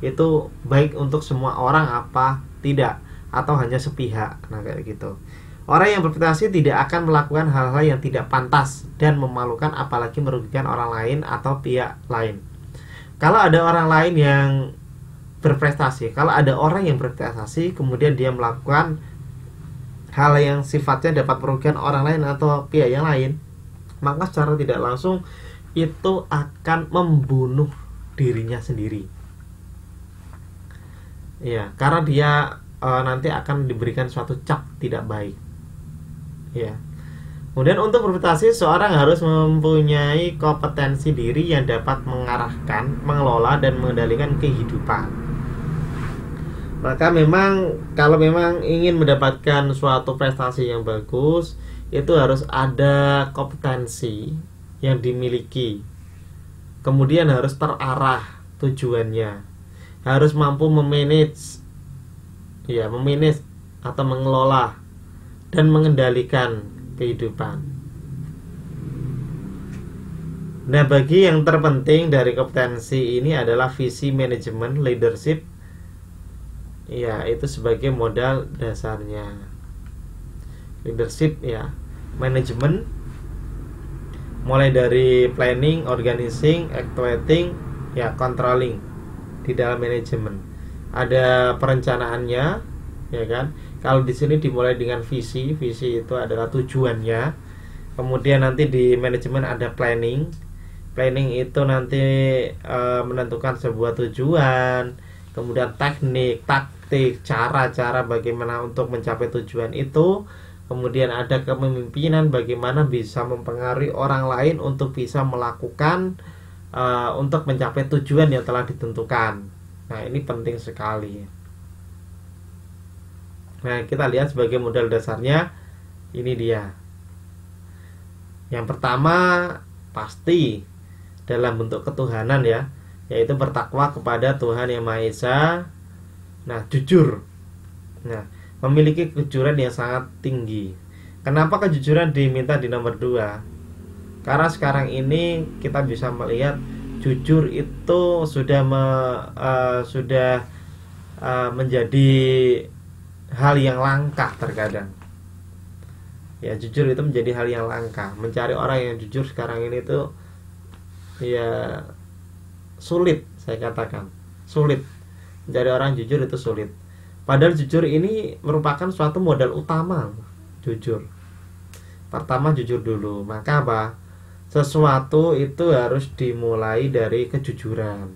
Itu baik untuk semua orang apa tidak atau hanya sepihak. Nah, kayak gitu. Orang yang berprestasi tidak akan melakukan hal-hal yang tidak pantas dan memalukan apalagi merugikan orang lain atau pihak lain. Kalau ada orang lain yang berprestasi, kalau ada orang yang berprestasi kemudian dia melakukan hal yang sifatnya dapat merugikan orang lain atau pihak yang lain, maka secara tidak langsung itu akan membunuh dirinya sendiri. Ya, karena dia e, nanti akan diberikan suatu cap tidak baik ya Kemudian untuk berprestasi seorang harus mempunyai kompetensi diri yang dapat mengarahkan, mengelola dan mengendalikan kehidupan. Maka memang kalau memang ingin mendapatkan suatu prestasi yang bagus, itu harus ada kompetensi yang dimiliki. Kemudian harus terarah tujuannya. Harus mampu memanage ya, memanage atau mengelola dan mengendalikan kehidupan. Nah, bagi yang terpenting dari kompetensi ini adalah visi manajemen leadership. Ya, itu sebagai modal dasarnya. Leadership ya, manajemen mulai dari planning, organizing, actuating, ya controlling di dalam manajemen. Ada perencanaannya, ya kan? Kalau di sini dimulai dengan visi, visi itu adalah tujuannya. Kemudian nanti di manajemen ada planning. Planning itu nanti e, menentukan sebuah tujuan, kemudian teknik, taktik, cara-cara bagaimana untuk mencapai tujuan itu. Kemudian ada kepemimpinan bagaimana bisa mempengaruhi orang lain untuk bisa melakukan e, untuk mencapai tujuan yang telah ditentukan. Nah, ini penting sekali. Nah, kita lihat sebagai modal dasarnya ini dia. Yang pertama pasti dalam bentuk ketuhanan ya, yaitu bertakwa kepada Tuhan Yang Maha Esa. Nah, jujur. Nah, memiliki kejujuran yang sangat tinggi. Kenapa kejujuran diminta di nomor 2? Karena sekarang ini kita bisa melihat jujur itu sudah me, uh, sudah uh, menjadi hal yang langka terkadang ya jujur itu menjadi hal yang langka mencari orang yang jujur sekarang ini tuh ya sulit saya katakan sulit mencari orang jujur itu sulit padahal jujur ini merupakan suatu modal utama jujur pertama jujur dulu maka apa sesuatu itu harus dimulai dari kejujuran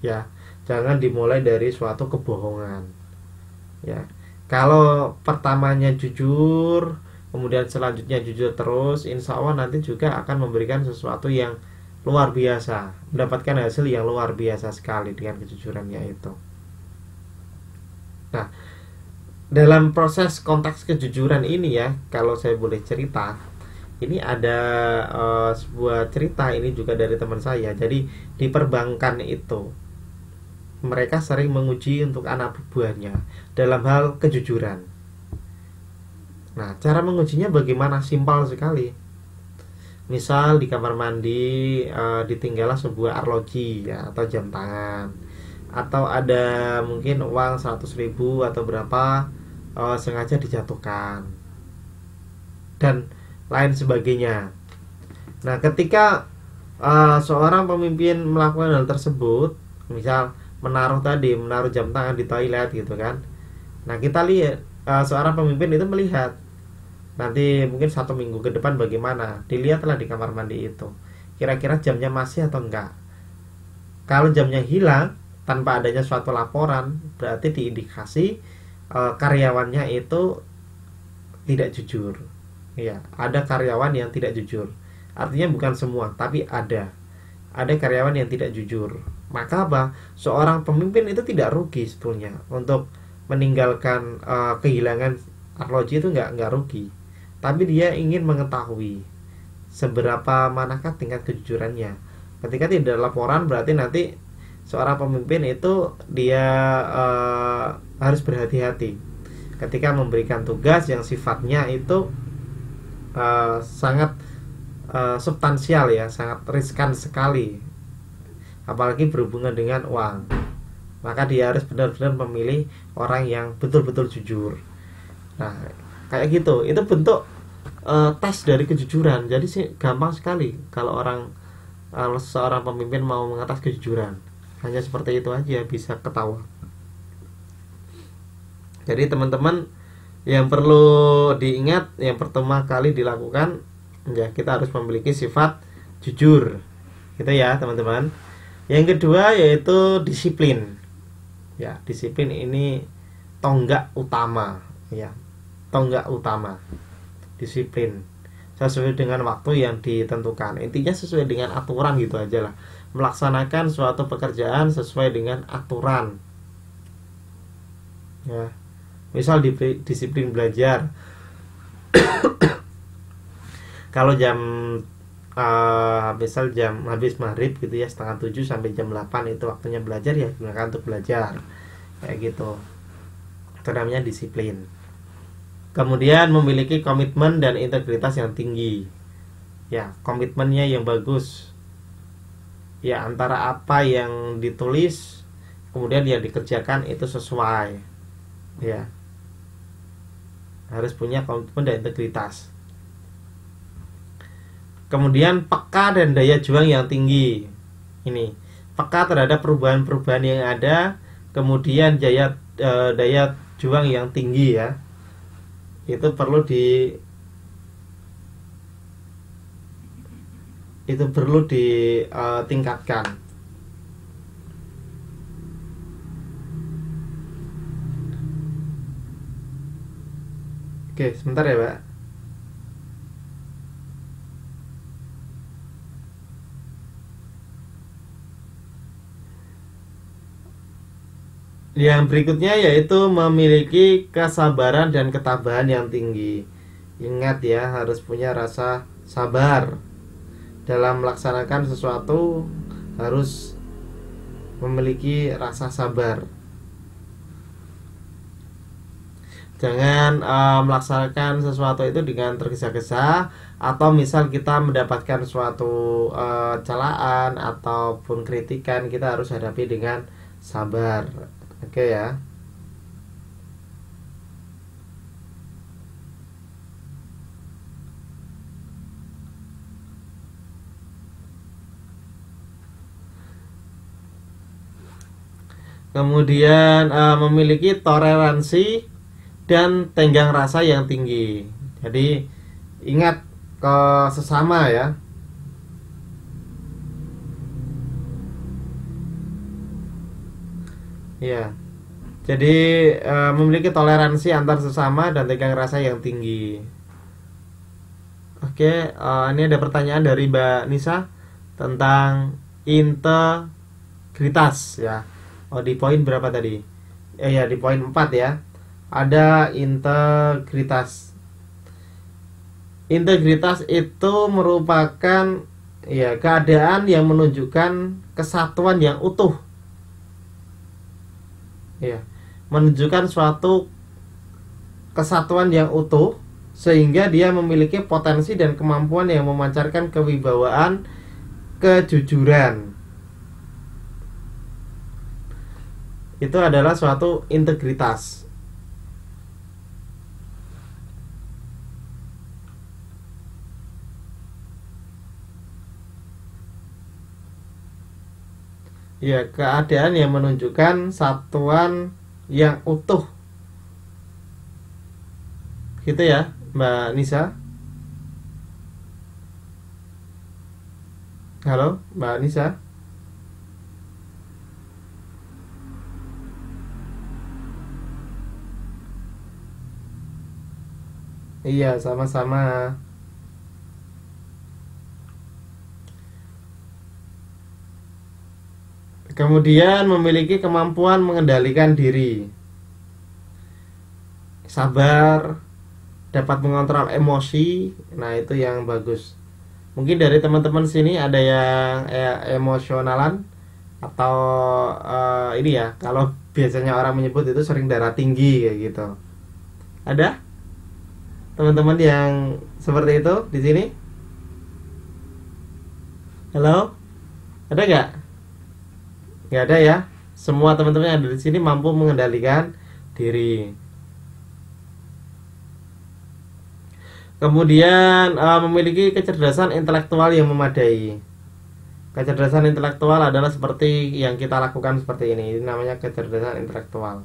ya jangan dimulai dari suatu kebohongan ya kalau pertamanya jujur kemudian selanjutnya jujur terus insya Allah nanti juga akan memberikan sesuatu yang luar biasa mendapatkan hasil yang luar biasa sekali dengan kejujurannya itu nah dalam proses konteks kejujuran ini ya kalau saya boleh cerita ini ada uh, sebuah cerita ini juga dari teman saya jadi di perbankan itu mereka sering menguji untuk anak buahnya dalam hal kejujuran. Nah, cara mengujinya bagaimana? Simpel sekali. Misal di kamar mandi e, ditinggallah sebuah arloji ya, atau jam tangan atau ada mungkin uang 100 ribu atau berapa e, sengaja dijatuhkan dan lain sebagainya. Nah, ketika e, seorang pemimpin melakukan hal tersebut, misal menaruh tadi menaruh jam tangan di toilet gitu kan nah kita lihat uh, seorang pemimpin itu melihat nanti mungkin satu minggu ke depan bagaimana dilihatlah di kamar mandi itu kira-kira jamnya masih atau enggak kalau jamnya hilang tanpa adanya suatu laporan berarti diindikasi e, karyawannya itu tidak jujur ya ada karyawan yang tidak jujur artinya bukan semua tapi ada ada karyawan yang tidak jujur maka apa seorang pemimpin itu tidak rugi sebetulnya untuk meninggalkan uh, kehilangan arloji itu nggak nggak rugi tapi dia ingin mengetahui seberapa manakah tingkat kejujurannya ketika tidak ada laporan berarti nanti seorang pemimpin itu dia uh, harus berhati-hati ketika memberikan tugas yang sifatnya itu uh, sangat uh, substansial ya sangat riskan sekali apalagi berhubungan dengan uang maka dia harus benar-benar memilih orang yang betul-betul jujur nah kayak gitu itu bentuk uh, tes dari kejujuran jadi sih gampang sekali kalau orang kalau eh, seorang pemimpin mau mengatas kejujuran hanya seperti itu aja bisa ketawa jadi teman-teman yang perlu diingat yang pertama kali dilakukan ya kita harus memiliki sifat jujur gitu ya teman-teman yang kedua yaitu disiplin ya disiplin ini tonggak utama ya tonggak utama disiplin sesuai dengan waktu yang ditentukan intinya sesuai dengan aturan gitu aja lah melaksanakan suatu pekerjaan sesuai dengan aturan ya misal di disiplin belajar kalau jam uh, eh, misal jam habis maghrib gitu ya setengah tujuh sampai jam 8 itu waktunya belajar ya gunakan untuk belajar kayak gitu itu namanya disiplin kemudian memiliki komitmen dan integritas yang tinggi ya komitmennya yang bagus ya antara apa yang ditulis kemudian yang dikerjakan itu sesuai ya harus punya komitmen dan integritas kemudian peka dan daya juang yang tinggi ini peka terhadap perubahan-perubahan yang ada kemudian daya e, daya juang yang tinggi ya itu perlu di itu perlu ditingkatkan e, Oke, sebentar ya, Pak. yang berikutnya yaitu memiliki kesabaran dan ketabahan yang tinggi. Ingat ya, harus punya rasa sabar dalam melaksanakan sesuatu harus memiliki rasa sabar. Jangan uh, melaksanakan sesuatu itu dengan tergesa-gesa atau misal kita mendapatkan suatu uh, celaan ataupun kritikan kita harus hadapi dengan sabar Oke ya. Kemudian uh, memiliki toleransi dan tenggang rasa yang tinggi. Jadi ingat ke sesama ya. Iya. Jadi e, memiliki toleransi antar sesama dan tegang rasa yang tinggi. Oke, e, ini ada pertanyaan dari Mbak Nisa tentang integritas ya. Oh, di poin berapa tadi? Eh ya, di poin 4 ya. Ada integritas. Integritas itu merupakan ya keadaan yang menunjukkan kesatuan yang utuh ya menunjukkan suatu kesatuan yang utuh sehingga dia memiliki potensi dan kemampuan yang memancarkan kewibawaan, kejujuran. Itu adalah suatu integritas ya keadaan yang menunjukkan satuan yang utuh gitu ya Mbak Nisa Halo Mbak Nisa Iya sama-sama Kemudian memiliki kemampuan mengendalikan diri. Sabar, dapat mengontrol emosi. Nah, itu yang bagus. Mungkin dari teman-teman sini ada yang eh, emosionalan atau eh, ini ya, kalau biasanya orang menyebut itu sering darah tinggi kayak gitu. Ada teman-teman yang seperti itu di sini? Halo? Ada nggak? nggak ada ya semua teman-teman yang ada di sini mampu mengendalikan diri kemudian uh, memiliki kecerdasan intelektual yang memadai kecerdasan intelektual adalah seperti yang kita lakukan seperti ini ini namanya kecerdasan intelektual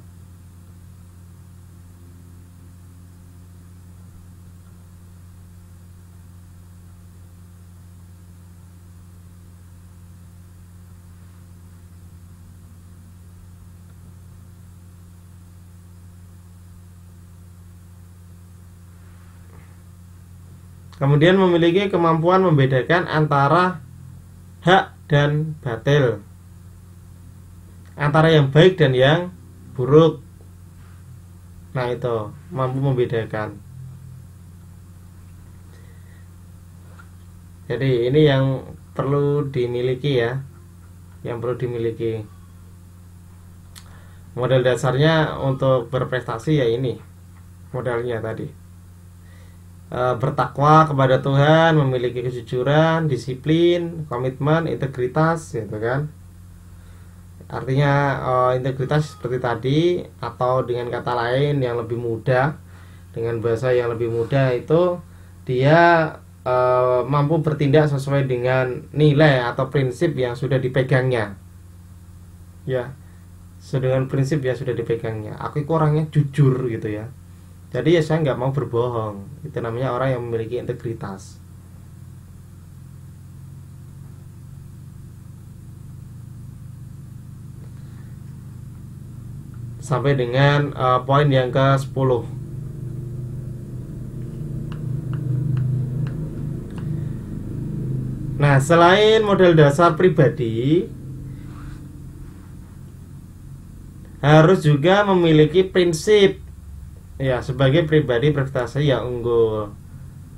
Kemudian memiliki kemampuan membedakan antara hak dan batil. Antara yang baik dan yang buruk. Nah, itu mampu membedakan. Jadi, ini yang perlu dimiliki ya. Yang perlu dimiliki. Modal dasarnya untuk berprestasi ya ini. Modalnya tadi. Eh, bertakwa kepada Tuhan, memiliki kejujuran, disiplin, komitmen, integritas gitu kan. Artinya uh, integritas seperti tadi atau dengan kata lain yang lebih mudah dengan bahasa yang lebih mudah itu dia uh, mampu bertindak sesuai dengan nilai atau prinsip yang sudah dipegangnya. Ya. Sedangkan prinsip yang sudah dipegangnya. Aku itu orangnya jujur gitu ya jadi ya saya nggak mau berbohong itu namanya orang yang memiliki integritas sampai dengan uh, poin yang ke-10 Nah, selain model dasar pribadi, harus juga memiliki prinsip ya sebagai pribadi prestasi yang unggul.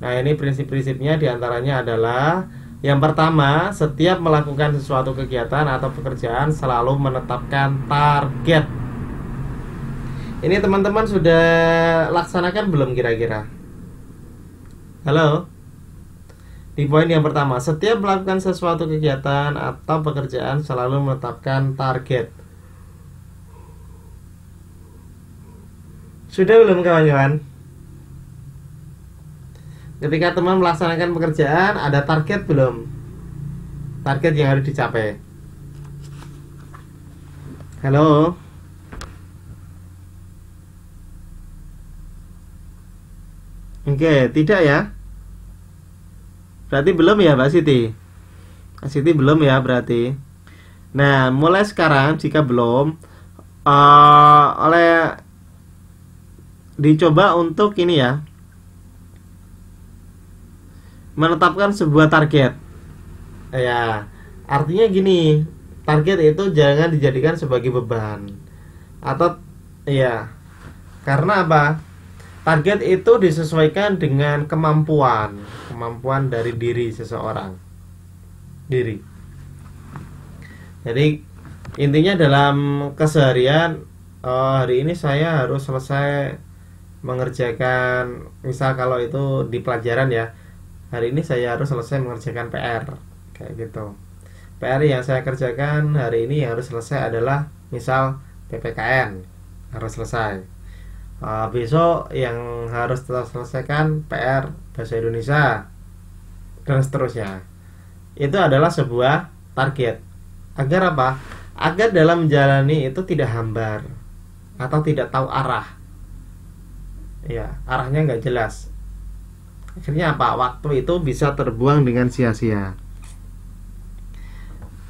Nah, ini prinsip-prinsipnya diantaranya adalah yang pertama, setiap melakukan sesuatu kegiatan atau pekerjaan selalu menetapkan target. Ini teman-teman sudah laksanakan belum kira-kira? Halo? Di poin yang pertama, setiap melakukan sesuatu kegiatan atau pekerjaan selalu menetapkan target. Sudah belum kawan-kawan? Ketika teman melaksanakan pekerjaan, ada target belum? Target yang harus dicapai. Halo. Oke, tidak ya? Berarti belum ya, Mbak Siti? Mbak Siti belum ya, berarti. Nah, mulai sekarang jika belum uh, oleh dicoba untuk ini ya menetapkan sebuah target ya artinya gini target itu jangan dijadikan sebagai beban atau ya karena apa target itu disesuaikan dengan kemampuan kemampuan dari diri seseorang diri jadi intinya dalam keseharian oh, hari ini saya harus selesai mengerjakan misal kalau itu di pelajaran ya hari ini saya harus selesai mengerjakan PR kayak gitu PR yang saya kerjakan hari ini yang harus selesai adalah misal PPKN harus selesai uh, besok yang harus tetap selesaikan PR bahasa Indonesia dan seterusnya itu adalah sebuah target agar apa agar dalam menjalani itu tidak hambar atau tidak tahu arah ya arahnya nggak jelas akhirnya apa waktu itu bisa terbuang dengan sia-sia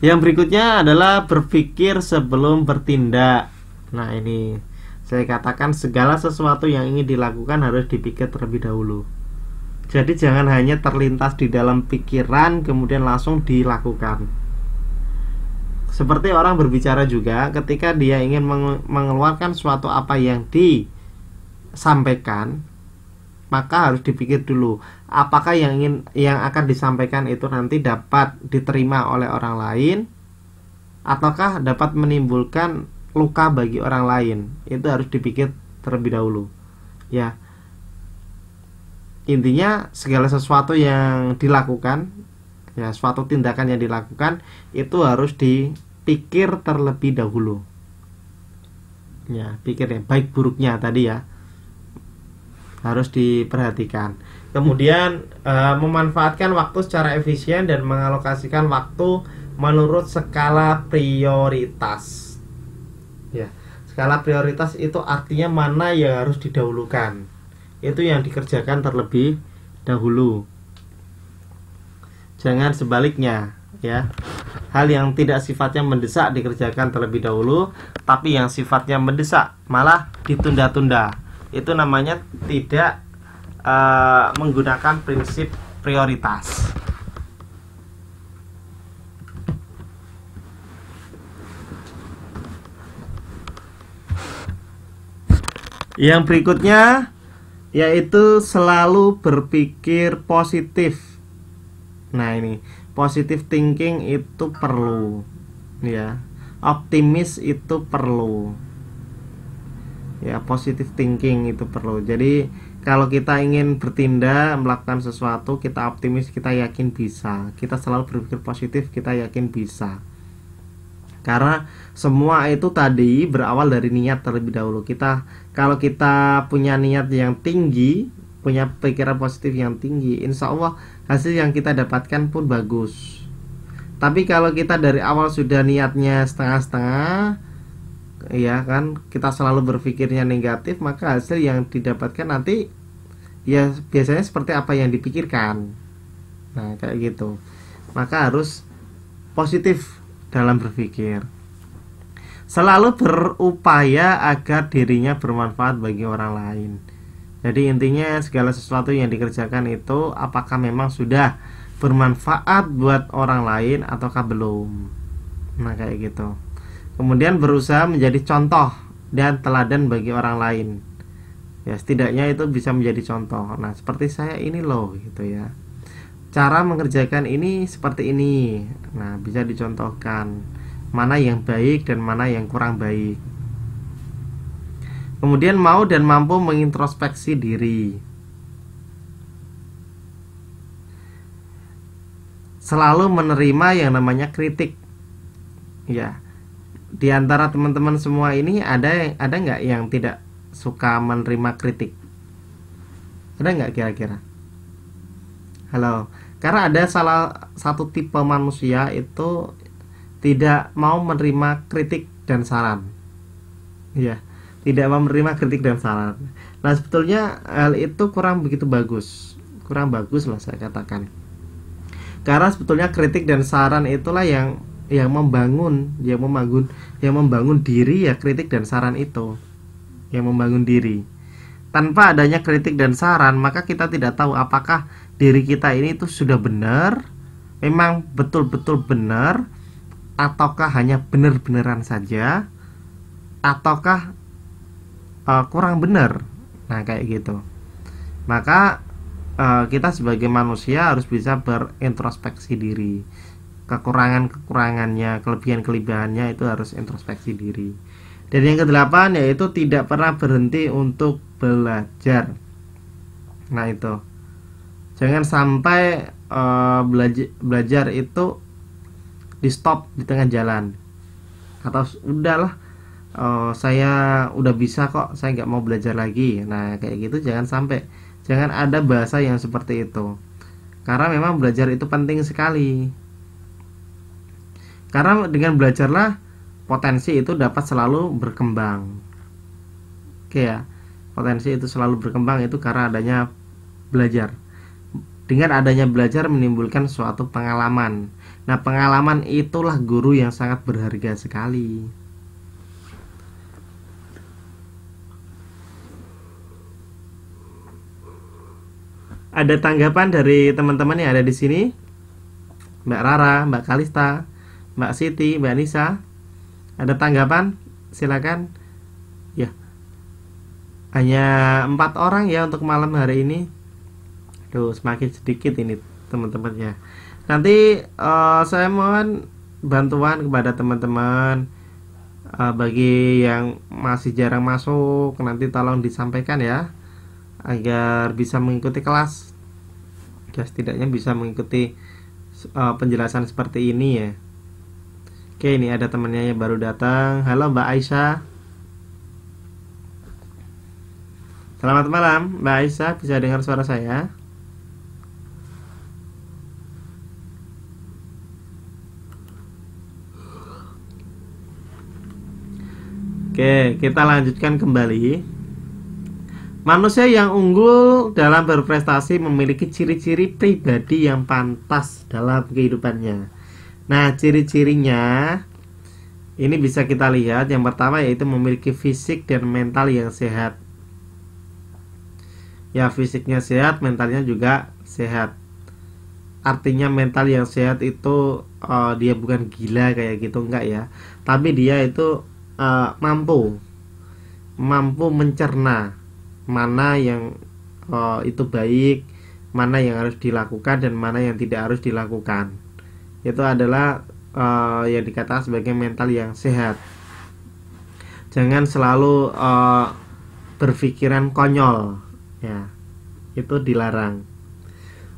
yang berikutnya adalah berpikir sebelum bertindak nah ini saya katakan segala sesuatu yang ingin dilakukan harus dipikir terlebih dahulu jadi jangan hanya terlintas di dalam pikiran kemudian langsung dilakukan. Seperti orang berbicara juga ketika dia ingin mengeluarkan suatu apa yang di sampaikan maka harus dipikir dulu apakah yang ingin yang akan disampaikan itu nanti dapat diterima oleh orang lain ataukah dapat menimbulkan luka bagi orang lain itu harus dipikir terlebih dahulu ya intinya segala sesuatu yang dilakukan ya suatu tindakan yang dilakukan itu harus dipikir terlebih dahulu ya pikir ya baik buruknya tadi ya harus diperhatikan. Kemudian uh, memanfaatkan waktu secara efisien dan mengalokasikan waktu menurut skala prioritas. Ya, skala prioritas itu artinya mana yang harus didahulukan. Itu yang dikerjakan terlebih dahulu. Jangan sebaliknya, ya. Hal yang tidak sifatnya mendesak dikerjakan terlebih dahulu, tapi yang sifatnya mendesak malah ditunda-tunda itu namanya tidak uh, menggunakan prinsip prioritas. Yang berikutnya yaitu selalu berpikir positif. Nah, ini positif thinking itu perlu ya. Optimis itu perlu ya positive thinking itu perlu jadi kalau kita ingin bertindak melakukan sesuatu kita optimis kita yakin bisa kita selalu berpikir positif kita yakin bisa karena semua itu tadi berawal dari niat terlebih dahulu kita kalau kita punya niat yang tinggi punya pikiran positif yang tinggi insya Allah hasil yang kita dapatkan pun bagus tapi kalau kita dari awal sudah niatnya setengah-setengah ya kan kita selalu berpikirnya negatif maka hasil yang didapatkan nanti ya biasanya seperti apa yang dipikirkan nah kayak gitu maka harus positif dalam berpikir selalu berupaya agar dirinya bermanfaat bagi orang lain jadi intinya segala sesuatu yang dikerjakan itu apakah memang sudah bermanfaat buat orang lain ataukah belum nah kayak gitu kemudian berusaha menjadi contoh dan teladan bagi orang lain ya setidaknya itu bisa menjadi contoh nah seperti saya ini loh gitu ya cara mengerjakan ini seperti ini nah bisa dicontohkan mana yang baik dan mana yang kurang baik kemudian mau dan mampu mengintrospeksi diri selalu menerima yang namanya kritik ya di antara teman-teman semua ini ada ada nggak yang tidak suka menerima kritik? Ada nggak kira-kira? Halo, karena ada salah satu tipe manusia itu tidak mau menerima kritik dan saran. Iya, tidak mau menerima kritik dan saran. Nah, sebetulnya hal itu kurang begitu bagus. Kurang bagus lah saya katakan. Karena sebetulnya kritik dan saran itulah yang yang membangun yang membangun yang membangun diri ya kritik dan saran itu yang membangun diri tanpa adanya kritik dan saran maka kita tidak tahu apakah diri kita ini itu sudah benar memang betul-betul benar ataukah hanya benar-beneran saja ataukah uh, kurang benar nah kayak gitu maka uh, kita sebagai manusia harus bisa berintrospeksi diri kekurangan-kekurangannya, kelebihan-kelebihannya itu harus introspeksi diri. Dan yang kedelapan yaitu tidak pernah berhenti untuk belajar. Nah, itu. Jangan sampai uh, eh, belajar belajar itu di stop di tengah jalan. Atau udahlah uh, saya udah bisa kok, saya nggak mau belajar lagi. Nah, kayak gitu jangan sampai jangan ada bahasa yang seperti itu. Karena memang belajar itu penting sekali karena dengan belajarlah potensi itu dapat selalu berkembang. Oke ya. Potensi itu selalu berkembang itu karena adanya belajar. Dengan adanya belajar menimbulkan suatu pengalaman. Nah, pengalaman itulah guru yang sangat berharga sekali. Ada tanggapan dari teman-teman yang ada di sini? Mbak Rara, Mbak Kalista, Mbak Siti, Mbak Nisa. Ada tanggapan? Silakan. Ya. Hanya empat orang ya untuk malam hari ini. Aduh, semakin sedikit ini teman temannya Nanti uh, saya mohon bantuan kepada teman-teman uh, bagi yang masih jarang masuk nanti tolong disampaikan ya agar bisa mengikuti kelas ya setidaknya bisa mengikuti uh, penjelasan seperti ini ya Oke, ini ada temannya yang baru datang. Halo Mbak Aisyah. Selamat malam, Mbak Aisyah. Bisa dengar suara saya? Oke, kita lanjutkan kembali. Manusia yang unggul dalam berprestasi memiliki ciri-ciri pribadi yang pantas dalam kehidupannya. Nah, ciri-cirinya ini bisa kita lihat. Yang pertama yaitu memiliki fisik dan mental yang sehat. Ya, fisiknya sehat, mentalnya juga sehat. Artinya mental yang sehat itu uh, dia bukan gila kayak gitu enggak ya, tapi dia itu uh, mampu mampu mencerna mana yang uh, itu baik, mana yang harus dilakukan dan mana yang tidak harus dilakukan itu adalah uh, yang dikatakan sebagai mental yang sehat. Jangan selalu uh, berpikiran konyol, ya itu dilarang.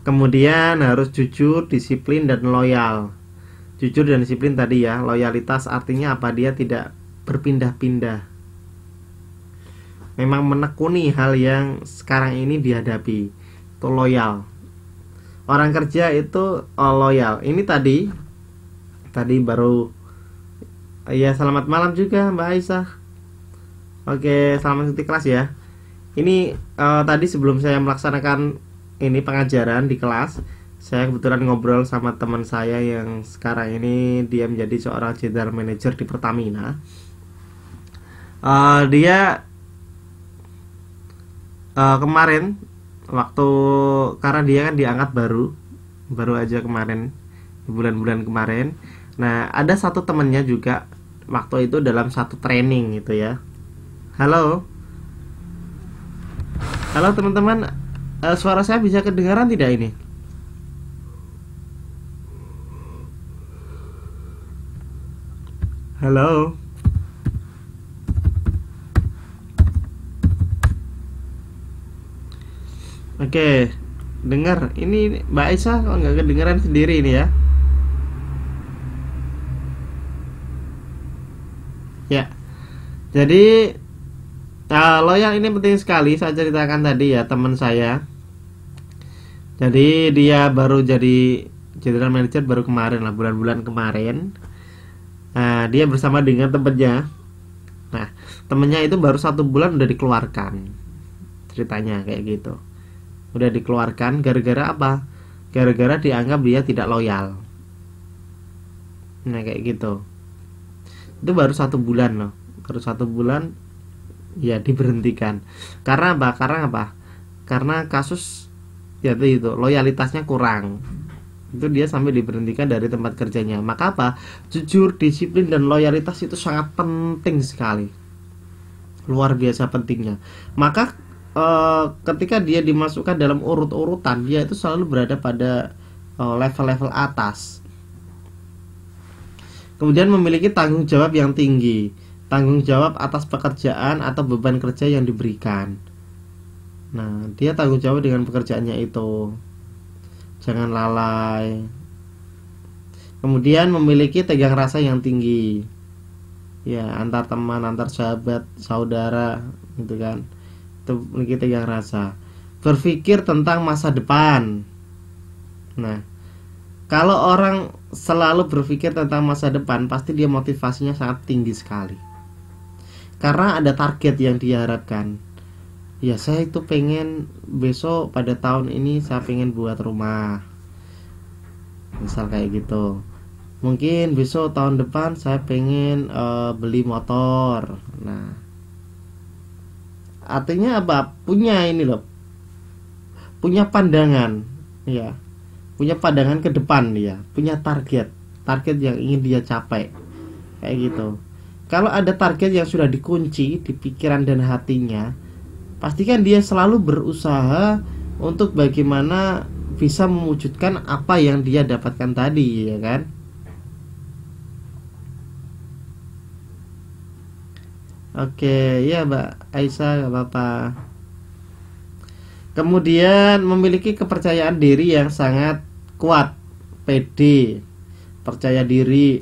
Kemudian harus jujur, disiplin dan loyal. Jujur dan disiplin tadi ya, loyalitas artinya apa dia tidak berpindah-pindah. Memang menekuni hal yang sekarang ini dihadapi, itu loyal orang kerja itu oh, loyal ini tadi tadi baru ya selamat malam juga Mbak Aisyah oke selamat mengikuti kelas ya ini uh, tadi sebelum saya melaksanakan ini pengajaran di kelas saya kebetulan ngobrol sama teman saya yang sekarang ini dia menjadi seorang general manager di Pertamina uh, dia uh, kemarin waktu karena dia kan diangkat baru baru aja kemarin bulan-bulan kemarin nah ada satu temennya juga waktu itu dalam satu training gitu ya halo halo teman-teman uh, suara saya bisa kedengaran tidak ini halo Oke, okay. dengar. Ini Mbak Aisyah kalau nggak kedengeran sendiri ini ya. Ya. Jadi kalau yang ini penting sekali saya ceritakan tadi ya teman saya. Jadi dia baru jadi general manager baru kemarin lah bulan-bulan kemarin. Nah, dia bersama dengan temennya. Nah, temennya itu baru satu bulan udah dikeluarkan ceritanya kayak gitu udah dikeluarkan gara-gara apa gara-gara dianggap dia tidak loyal nah kayak gitu itu baru satu bulan loh baru satu bulan ya diberhentikan karena apa karena apa karena kasus ya itu, itu loyalitasnya kurang itu dia sampai diberhentikan dari tempat kerjanya maka apa jujur disiplin dan loyalitas itu sangat penting sekali luar biasa pentingnya maka uh, ketika dia dimasukkan dalam urut-urutan dia itu selalu berada pada eh, level-level uh, atas kemudian memiliki tanggung jawab yang tinggi tanggung jawab atas pekerjaan atau beban kerja yang diberikan nah dia tanggung jawab dengan pekerjaannya itu jangan lalai kemudian memiliki tegang rasa yang tinggi ya antar teman antar sahabat saudara gitu kan kita gitu, yang rasa berpikir tentang masa depan nah kalau orang selalu berpikir tentang masa depan pasti dia motivasinya sangat tinggi sekali karena ada target yang diharapkan ya saya itu pengen besok pada tahun ini saya pengen buat rumah misal kayak gitu mungkin besok tahun depan saya pengen uh, beli motor nah artinya apa punya ini loh punya pandangan ya punya pandangan ke depan dia ya. punya target target yang ingin dia capai kayak gitu kalau ada target yang sudah dikunci di pikiran dan hatinya pastikan dia selalu berusaha untuk bagaimana bisa mewujudkan apa yang dia dapatkan tadi ya kan Oke, ya Mbak Aisyah nggak apa-apa. Kemudian memiliki kepercayaan diri yang sangat kuat, PD, percaya diri,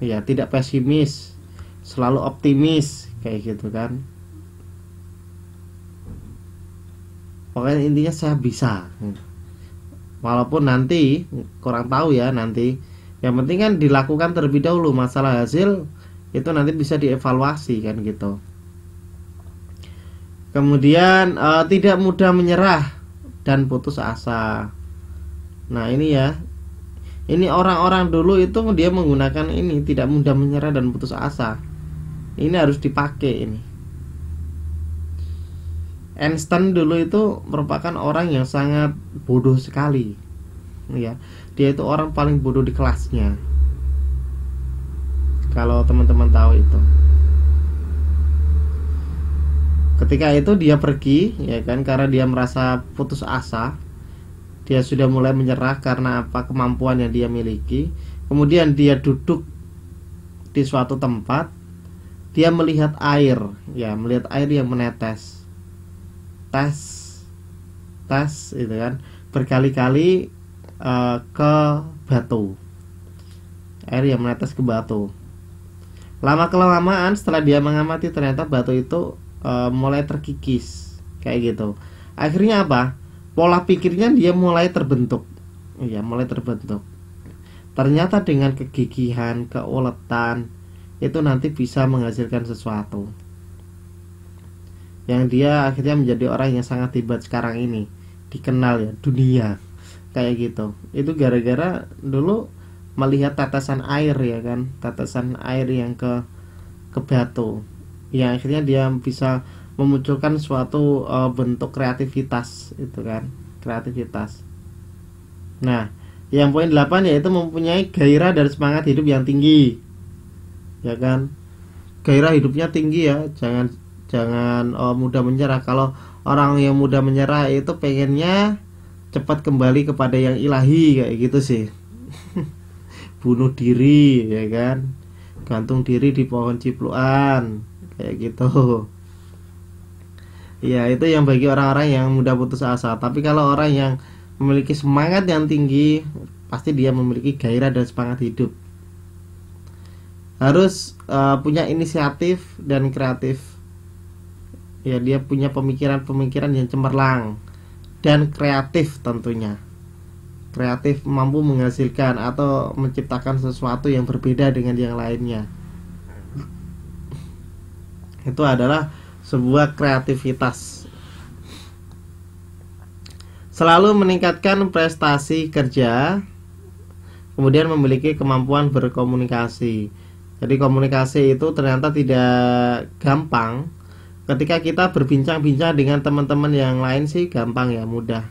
ya tidak pesimis, selalu optimis kayak gitu kan. Pokoknya intinya saya bisa. Walaupun nanti kurang tahu ya nanti. Yang penting kan dilakukan terlebih dahulu masalah hasil itu nanti bisa dievaluasi kan gitu kemudian e, tidak mudah menyerah dan putus asa nah ini ya ini orang-orang dulu itu dia menggunakan ini tidak mudah menyerah dan putus asa ini harus dipakai ini Einstein dulu itu merupakan orang yang sangat bodoh sekali ya dia itu orang paling bodoh di kelasnya kalau teman-teman tahu itu ketika itu dia pergi ya kan karena dia merasa putus asa dia sudah mulai menyerah karena apa kemampuan yang dia miliki kemudian dia duduk di suatu tempat dia melihat air ya melihat air yang menetes tes tes itu kan berkali-kali uh, ke batu air yang menetes ke batu lama kelamaan setelah dia mengamati ternyata batu itu e, mulai terkikis kayak gitu akhirnya apa pola pikirnya dia mulai terbentuk ya mulai terbentuk ternyata dengan kegigihan keuletan itu nanti bisa menghasilkan sesuatu yang dia akhirnya menjadi orang yang sangat hebat sekarang ini dikenal ya dunia kayak gitu itu gara-gara dulu melihat tatasan air ya kan tatasan air yang ke ke batu yang akhirnya dia bisa memunculkan suatu uh, bentuk kreativitas itu kan kreativitas nah yang poin delapan yaitu mempunyai gairah dan semangat hidup yang tinggi ya kan gairah hidupnya tinggi ya jangan jangan uh, mudah menyerah kalau orang yang mudah menyerah itu pengennya cepat kembali kepada yang ilahi kayak gitu sih bunuh diri ya kan gantung diri di pohon cipluan kayak gitu ya itu yang bagi orang-orang yang mudah putus asa tapi kalau orang yang memiliki semangat yang tinggi pasti dia memiliki gairah dan semangat hidup harus uh, punya inisiatif dan kreatif ya dia punya pemikiran-pemikiran yang cemerlang dan kreatif tentunya kreatif mampu menghasilkan atau menciptakan sesuatu yang berbeda dengan yang lainnya itu adalah sebuah kreativitas selalu meningkatkan prestasi kerja kemudian memiliki kemampuan berkomunikasi jadi komunikasi itu ternyata tidak gampang ketika kita berbincang-bincang dengan teman-teman yang lain sih gampang ya mudah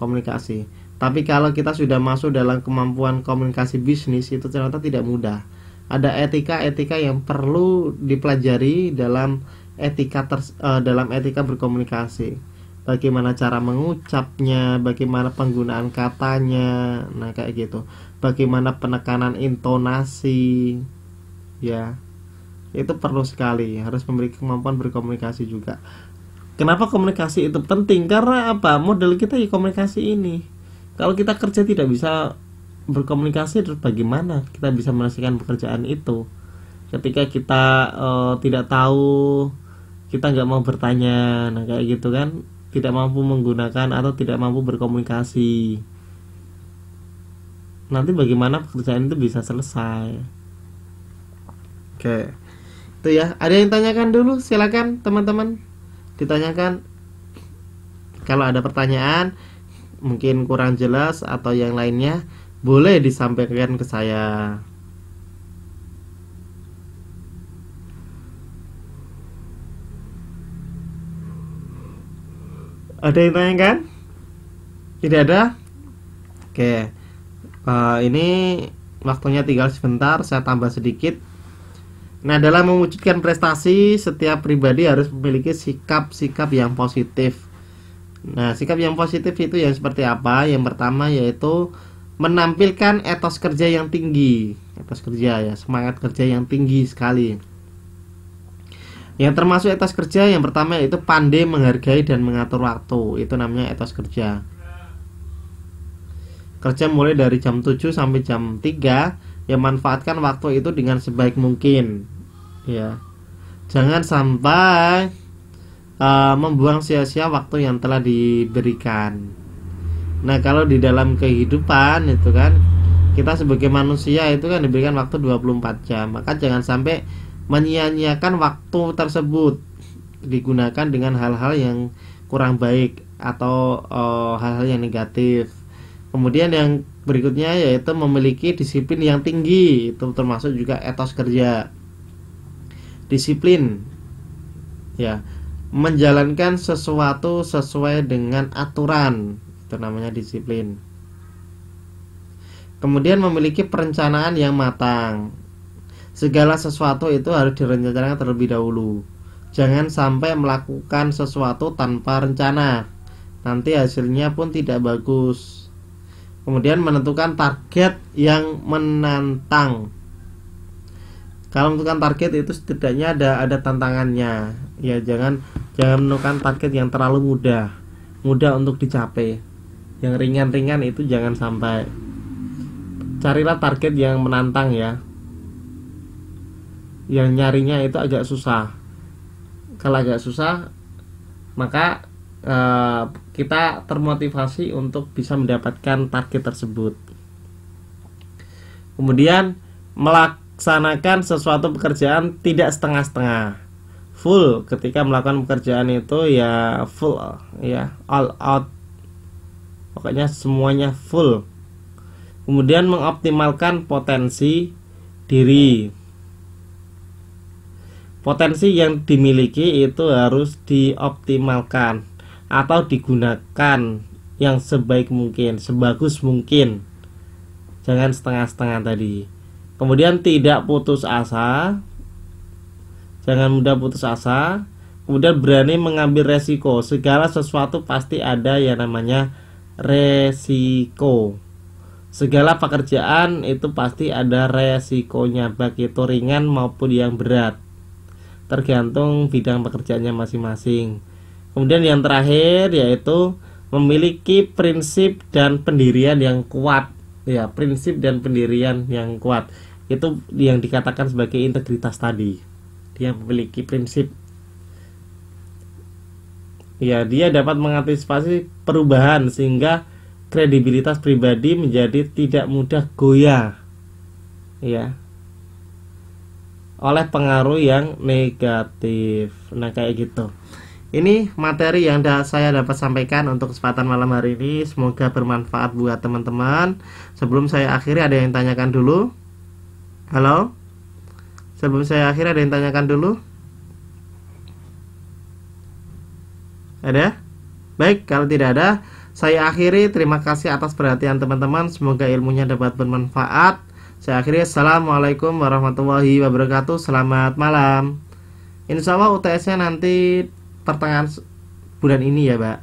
komunikasi tapi kalau kita sudah masuk dalam kemampuan komunikasi bisnis itu ternyata tidak mudah. Ada etika-etika yang perlu dipelajari dalam etika ter, uh, dalam etika berkomunikasi. Bagaimana cara mengucapnya, bagaimana penggunaan katanya, nah kayak gitu. Bagaimana penekanan intonasi, ya itu perlu sekali harus memiliki kemampuan berkomunikasi juga kenapa komunikasi itu penting karena apa model kita ya komunikasi ini kalau kita kerja tidak bisa berkomunikasi terus bagaimana kita bisa menyelesaikan pekerjaan itu ketika kita uh, tidak tahu kita nggak mau bertanya nah kayak gitu kan tidak mampu menggunakan atau tidak mampu berkomunikasi nanti bagaimana pekerjaan itu bisa selesai oke itu ya ada yang tanyakan dulu silakan teman-teman ditanyakan kalau ada pertanyaan mungkin kurang jelas atau yang lainnya boleh disampaikan ke saya. Ada yang tanya kan? Tidak ada? Oke. Uh, ini waktunya tinggal sebentar, saya tambah sedikit. Nah, dalam mewujudkan prestasi, setiap pribadi harus memiliki sikap-sikap yang positif Nah, sikap yang positif itu yang seperti apa? Yang pertama yaitu menampilkan etos kerja yang tinggi, etos kerja ya, semangat kerja yang tinggi sekali. Yang termasuk etos kerja yang pertama yaitu pandai menghargai dan mengatur waktu. Itu namanya etos kerja. Kerja mulai dari jam 7 sampai jam 3 ya manfaatkan waktu itu dengan sebaik mungkin. Ya. Jangan sampai Eh, membuang sia-sia waktu yang telah diberikan. Nah, kalau di dalam kehidupan itu kan kita sebagai manusia itu kan diberikan waktu 24 jam. Maka jangan sampai menyia-nyiakan waktu tersebut digunakan dengan hal-hal yang kurang baik atau eh, hal-hal uh, yang negatif. Kemudian yang berikutnya yaitu memiliki disiplin yang tinggi, itu termasuk juga etos kerja. Disiplin. Ya menjalankan sesuatu sesuai dengan aturan itu namanya disiplin kemudian memiliki perencanaan yang matang segala sesuatu itu harus direncanakan terlebih dahulu jangan sampai melakukan sesuatu tanpa rencana nanti hasilnya pun tidak bagus kemudian menentukan target yang menantang kalau menentukan target itu setidaknya ada ada tantangannya ya jangan jangan menemukan target yang terlalu mudah mudah untuk dicapai yang ringan-ringan itu jangan sampai carilah target yang menantang ya yang nyarinya itu agak susah kalau agak susah maka eh, kita termotivasi untuk bisa mendapatkan target tersebut kemudian melaksanakan sesuatu pekerjaan tidak setengah-setengah full ketika melakukan pekerjaan itu ya full ya all out pokoknya semuanya full kemudian mengoptimalkan potensi diri potensi yang dimiliki itu harus dioptimalkan atau digunakan yang sebaik mungkin sebagus mungkin jangan setengah-setengah tadi kemudian tidak putus asa jangan mudah putus asa kemudian berani mengambil resiko segala sesuatu pasti ada yang namanya resiko segala pekerjaan itu pasti ada resikonya baik itu ringan maupun yang berat tergantung bidang pekerjaannya masing-masing kemudian yang terakhir yaitu memiliki prinsip dan pendirian yang kuat ya prinsip dan pendirian yang kuat itu yang dikatakan sebagai integritas tadi dia memiliki prinsip ya dia dapat mengantisipasi perubahan sehingga kredibilitas pribadi menjadi tidak mudah goyah ya oleh pengaruh yang negatif nah kayak gitu ini materi yang da saya dapat sampaikan untuk kesempatan malam hari ini semoga bermanfaat buat teman-teman sebelum saya akhiri ada yang tanyakan dulu halo Sebelum saya akhir ada yang tanyakan dulu? Ada? Baik, kalau tidak ada, saya akhiri. Terima kasih atas perhatian teman-teman. Semoga ilmunya dapat bermanfaat. Saya akhiri. Assalamualaikum warahmatullahi wabarakatuh. Selamat malam. Insya Allah UTS-nya nanti pertengahan bulan ini ya, Pak.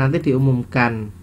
Nanti diumumkan.